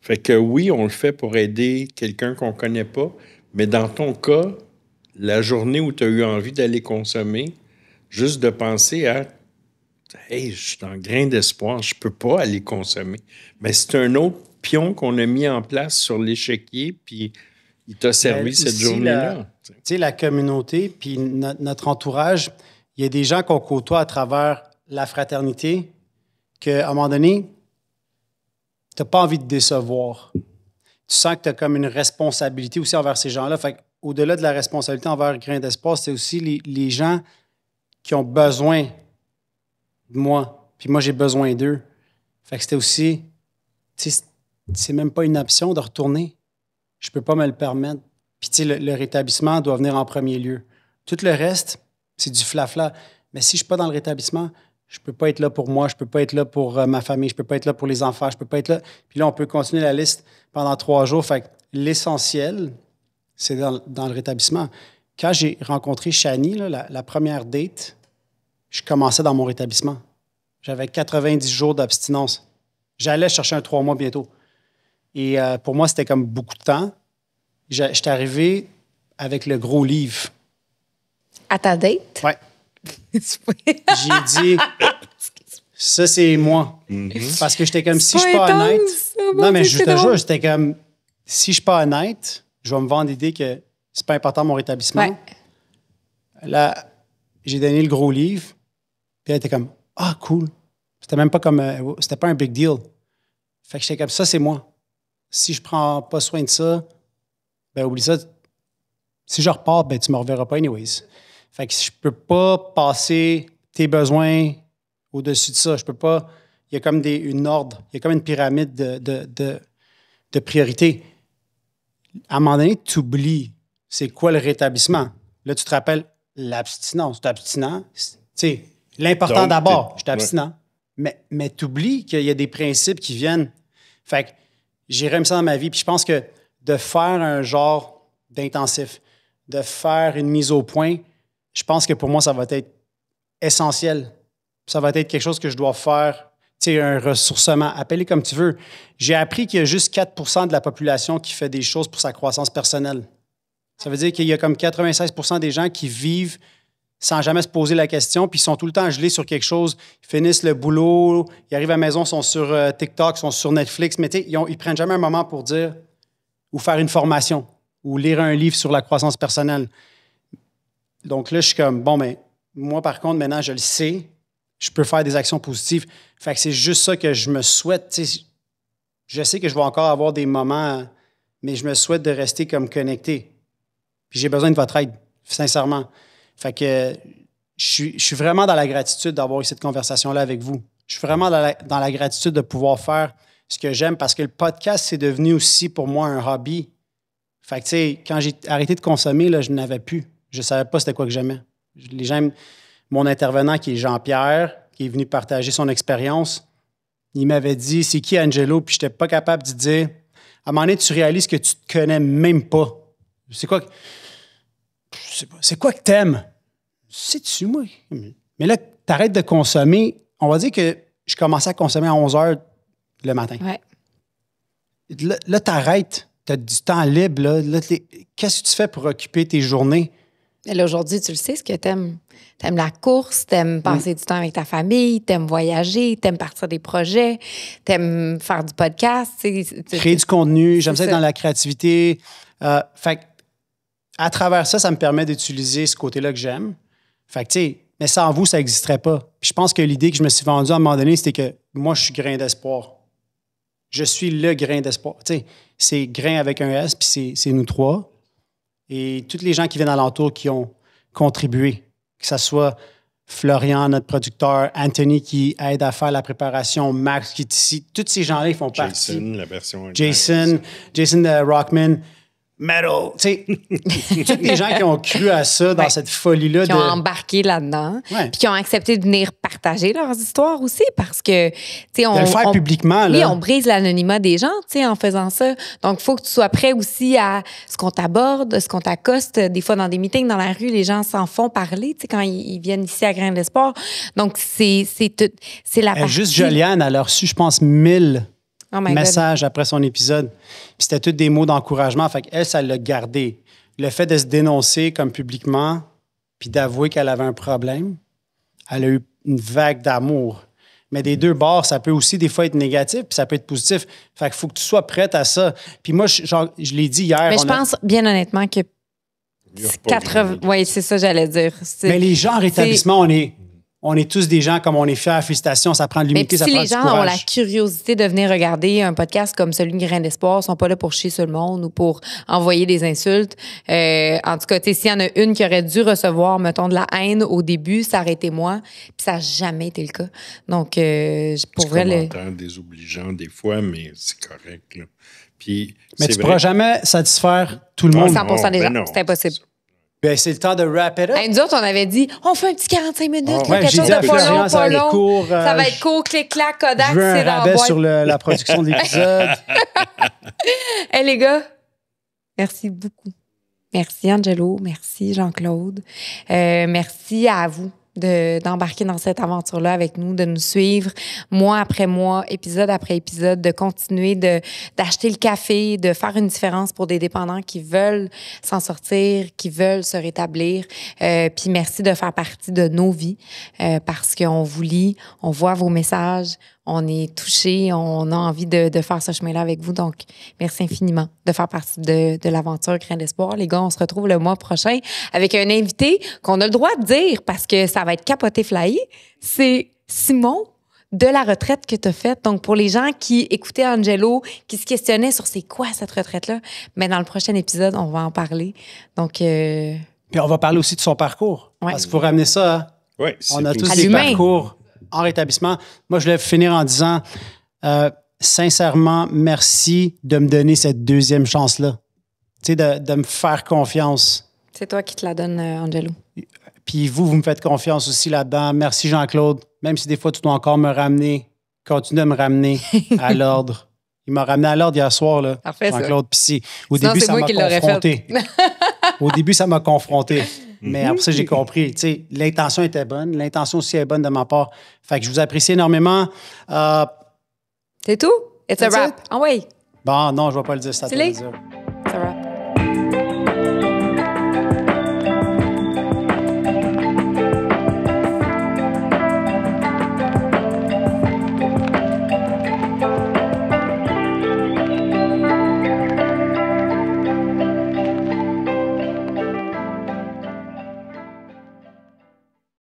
Fait que oui, on le fait pour aider quelqu'un qu'on connaît pas, mais dans ton cas, la journée où tu as eu envie d'aller consommer, juste de penser à Hey, je suis en grain d'espoir, je peux pas aller consommer. Mais c'est un autre pion qu'on a mis en place sur l'échiquier, puis il t'a ben, servi cette journée-là. Tu sais, la communauté, puis notre entourage, il y a des gens qu'on côtoie à travers la fraternité, qu'à un moment donné, tu n'as pas envie de décevoir. Tu sens que tu as comme une responsabilité aussi envers ces gens-là. Fait au-delà de la responsabilité envers Grain d'Espace, c'est aussi les, gens qui ont besoin de moi. Puis moi, j'ai besoin d'eux. Fait que c'était aussi. C'est même pas une option de retourner. Je peux pas me le permettre. Puis, tu sais, le, rétablissement doit venir en premier lieu. Tout le reste, c'est du flafla. -fla. Mais si je suis pas dans le rétablissement, je peux pas être là pour moi, je peux pas être là pour euh, ma famille, je peux pas être là pour les enfants, je peux pas être là. Puis là, on peut continuer la liste pendant trois jours. Fait l'essentiel, c'est dans, le rétablissement. Quand j'ai rencontré Shani, la, première date, je commençais dans mon rétablissement. J'avais 90 jours d'abstinence. J'allais chercher un trois mois bientôt. Et euh, pour moi, c'était comme beaucoup de temps. J'étais arrivé avec le gros livre. À ta date? Ouais. J'ai dit, ça, c'est moi. Mhm. Parce que j'étais comme, si je suis pas honnête. non, mais je te jure, j'étais comme, si je suis pas honnête, je vais me vendre l'idée que c'est pas important mon rétablissement. Là, j'ai donné le gros livre, puis elle était comme, ah, cool. C'était même pas comme, euh, c'était pas un big deal. Fait que j'étais comme, ça, c'est moi. Si je prends pas soin de ça, ben oublie ça. Si je repars, ben tu me reverras pas anyways. Fait que je peux pas passer tes besoins au-dessus de ça. Je peux pas. Il y a comme des, une ordre, il y a comme une pyramide de, de, de, priorités. À un moment donné, tu oublies c'est quoi le rétablissement. Là, tu te rappelles l'abstinence. Tu abstinent. sais, l'important d'abord, je suis abstinent. Mais, mais tu oublies qu'il y a des principes qui viennent. Fait que j'ai ça dans ma vie. Puis je pense que de faire un genre d'intensif, de faire une mise au point, je pense que pour moi, ça va être essentiel. Ça va être quelque chose que je dois faire, tu sais, un ressourcement, appelez comme tu veux. J'ai appris qu'il y a juste 4 de la population qui fait des choses pour sa croissance personnelle. Ça veut dire qu'il y a comme 96 des gens qui vivent sans jamais se poser la question, puis ils sont tout le temps gelés sur quelque chose. Ils finissent le boulot, ils arrivent à la maison, sont sur euh, TikTok, sont sur Netflix, mais ils, ne prennent jamais un moment pour dire ou faire une formation ou lire un livre sur la croissance personnelle. Donc là, je suis comme, bon, mais ben, moi, par contre, maintenant, je le sais, je peux faire des actions positives. Fait que c'est juste ça que je me souhaite. je sais que je vais encore avoir des moments, mais je me souhaite de rester comme connecté. Puis j'ai besoin de votre aide, sincèrement. Fait que je, suis vraiment dans la gratitude d'avoir eu cette conversation-là avec vous. Je suis vraiment dans la, dans la gratitude de pouvoir faire ce que j'aime parce que le podcast, c'est devenu aussi pour moi un hobby. Fait que, tu sais, quand j'ai arrêté de consommer, là, je n'avais plus. Je ne savais pas c'était quoi que j'aimais. Les mon intervenant qui est Jean-Pierre, qui est venu partager son expérience, il m'avait dit c'est qui Angelo, puis je n'étais pas capable de dire à un moment donné, tu réalises que tu te connais même pas. C'est quoi C'est quoi que t'aimes cest tu moi Mais là, tu arrêtes de consommer. On va dire que je commençais à consommer à 11 h le matin. Ouais. Là, arrêtes. Tu as du temps libre. qu'est-ce que tu fais pour occuper tes journées aujourd'hui, tu le sais, ce que t'aimes. T'aimes la course, t'aimes passer du temps avec ta famille, t'aimes voyager, t'aimes partir des projets, t'aimes faire du podcast. Créer du contenu, j'aime ça être dans la créativité. Euh, fait à travers ça, ça me permet d'utiliser ce côté-là que j'aime. Fait que, tu sais, mais sans vous, ça n'existerait pas. je pense que l'idée que je me suis vendue à un moment donné, c'était que moi, je suis grain d'espoir. Je suis le grain d'espoir. Tu sais, c'est grain avec un S, puis c'est nous trois et tous les gens qui viennent alentour qui ont contribué, que ce soit Florian, notre producteur, Anthony qui aide à faire la préparation, Max qui est ici, tous ces gens-là, font partie. Jason, la version Jason, Jason euh, Rockman metal. Tu sais, les gens qui ont cru à ça, dans cette folie-là. Qui ont embarqué là-dedans. Puis qui ont accepté de venir partager leurs histoires aussi parce que, tu on. De le publiquement, là. Oui, on brise l'anonymat des gens, tu en faisant ça. Donc, il faut que tu sois prêt aussi à ce qu'on t'aborde, ce qu'on t'accoste. Des fois, dans des meetings, dans la rue, les gens s'en font parler, tu quand ils, viennent ici à Grain d'Espoir. Donc, c'est la euh, partie... Juste Joliane, elle a reçu, je pense, 1000 Oh message après son épisode. c'était tous des mots d'encouragement. Fait qu'elle, ça l'a gardé. Le fait de se dénoncer comme publiquement, puis d'avouer qu'elle avait un problème, elle a eu une vague d'amour. Mais des deux bords, ça peut aussi des fois être négatif, puis ça peut être positif. Fait qu'il faut que tu sois prête à ça. Puis moi, je, genre, je l'ai dit hier. Mais je pense, bien honnêtement, que Oui, c'est ça, j'allais dire. Mais les gens en on est on est tous des gens comme on est fiers. Félicitations, ça prend de l'humilité, ça si les gens ont la curiosité de venir regarder un podcast comme celui de Grain d'espoir, ils sont pas là pour chier sur le monde ou pour envoyer des insultes. Euh, en tout cas, s'il y en a une qui aurait dû recevoir, mettons, de la haine au début, ça aurait été moi. Puis ça n'a jamais été le cas. Donc, euh, je pourrais les vrai... désobligeant des fois, mais c'est correct. Puis, mais tu ne pourras jamais satisfaire tout le ah monde. des gens, ben c'est impossible. Ben, c'est le temps de wrap it up. Et nous autres, on avait dit, on fait un petit 45 minutes, quelque chose de pas long, pas ça hein, long. Euh, ça va être court, clic-clac, Kodak, c'est dans rabais sur la production de l'épisode. <laughs> hey, les gars, merci beaucoup. Merci, Angelo. Merci, Jean-Claude. Euh, merci à vous d'embarquer dans cette aventure-là avec nous, de nous suivre mois après mois, épisode après épisode, de continuer de d'acheter le café, de faire une différence pour des dépendants qui veulent s'en sortir, qui veulent se rétablir. Euh, puis merci de faire partie de nos vies euh, parce qu'on vous lit, on voit vos messages, on est touché, on a envie de, faire ce chemin-là avec vous. Donc, merci infiniment de faire partie de, l'aventure Grain d'espoir. Les gars, on se retrouve le mois prochain avec un invité qu'on a le droit de dire parce que ça va être capoté flyé. C'est Simon de la retraite que tu as faite. Donc, pour les gens qui écoutaient Angelo, qui se questionnaient sur c'est quoi cette retraite-là, mais dans le prochain épisode, on va en parler. Donc. Euh, Puis on va parler aussi de son parcours. Parce qu'il faut ramener ça. Hein. on a tous les parcours en rétablissement. Moi, je voulais finir en disant euh, sincèrement, merci de me donner cette deuxième chance-là. Tu sais, de, me faire confiance. C'est toi qui te la donne, euh, Angelo. Puis vous, vous me faites confiance aussi là-dedans. Merci, Jean-Claude. Même si des fois, tu dois encore me ramener, continue de me ramener <laughs> à l'ordre. Il m'a ramené à l'ordre hier soir, là. Jean-Claude. au, début, ça m'a confronté. au début, ça m'a confronté. Mais après ça, j'ai mhm. compris. L'intention était bonne. L'intention aussi est bonne de ma part. Fait que je vous apprécie énormément. Euh, c'est tout? It's a wrap. Ah oui. Bon, non, je ne vais pas le dire. c'est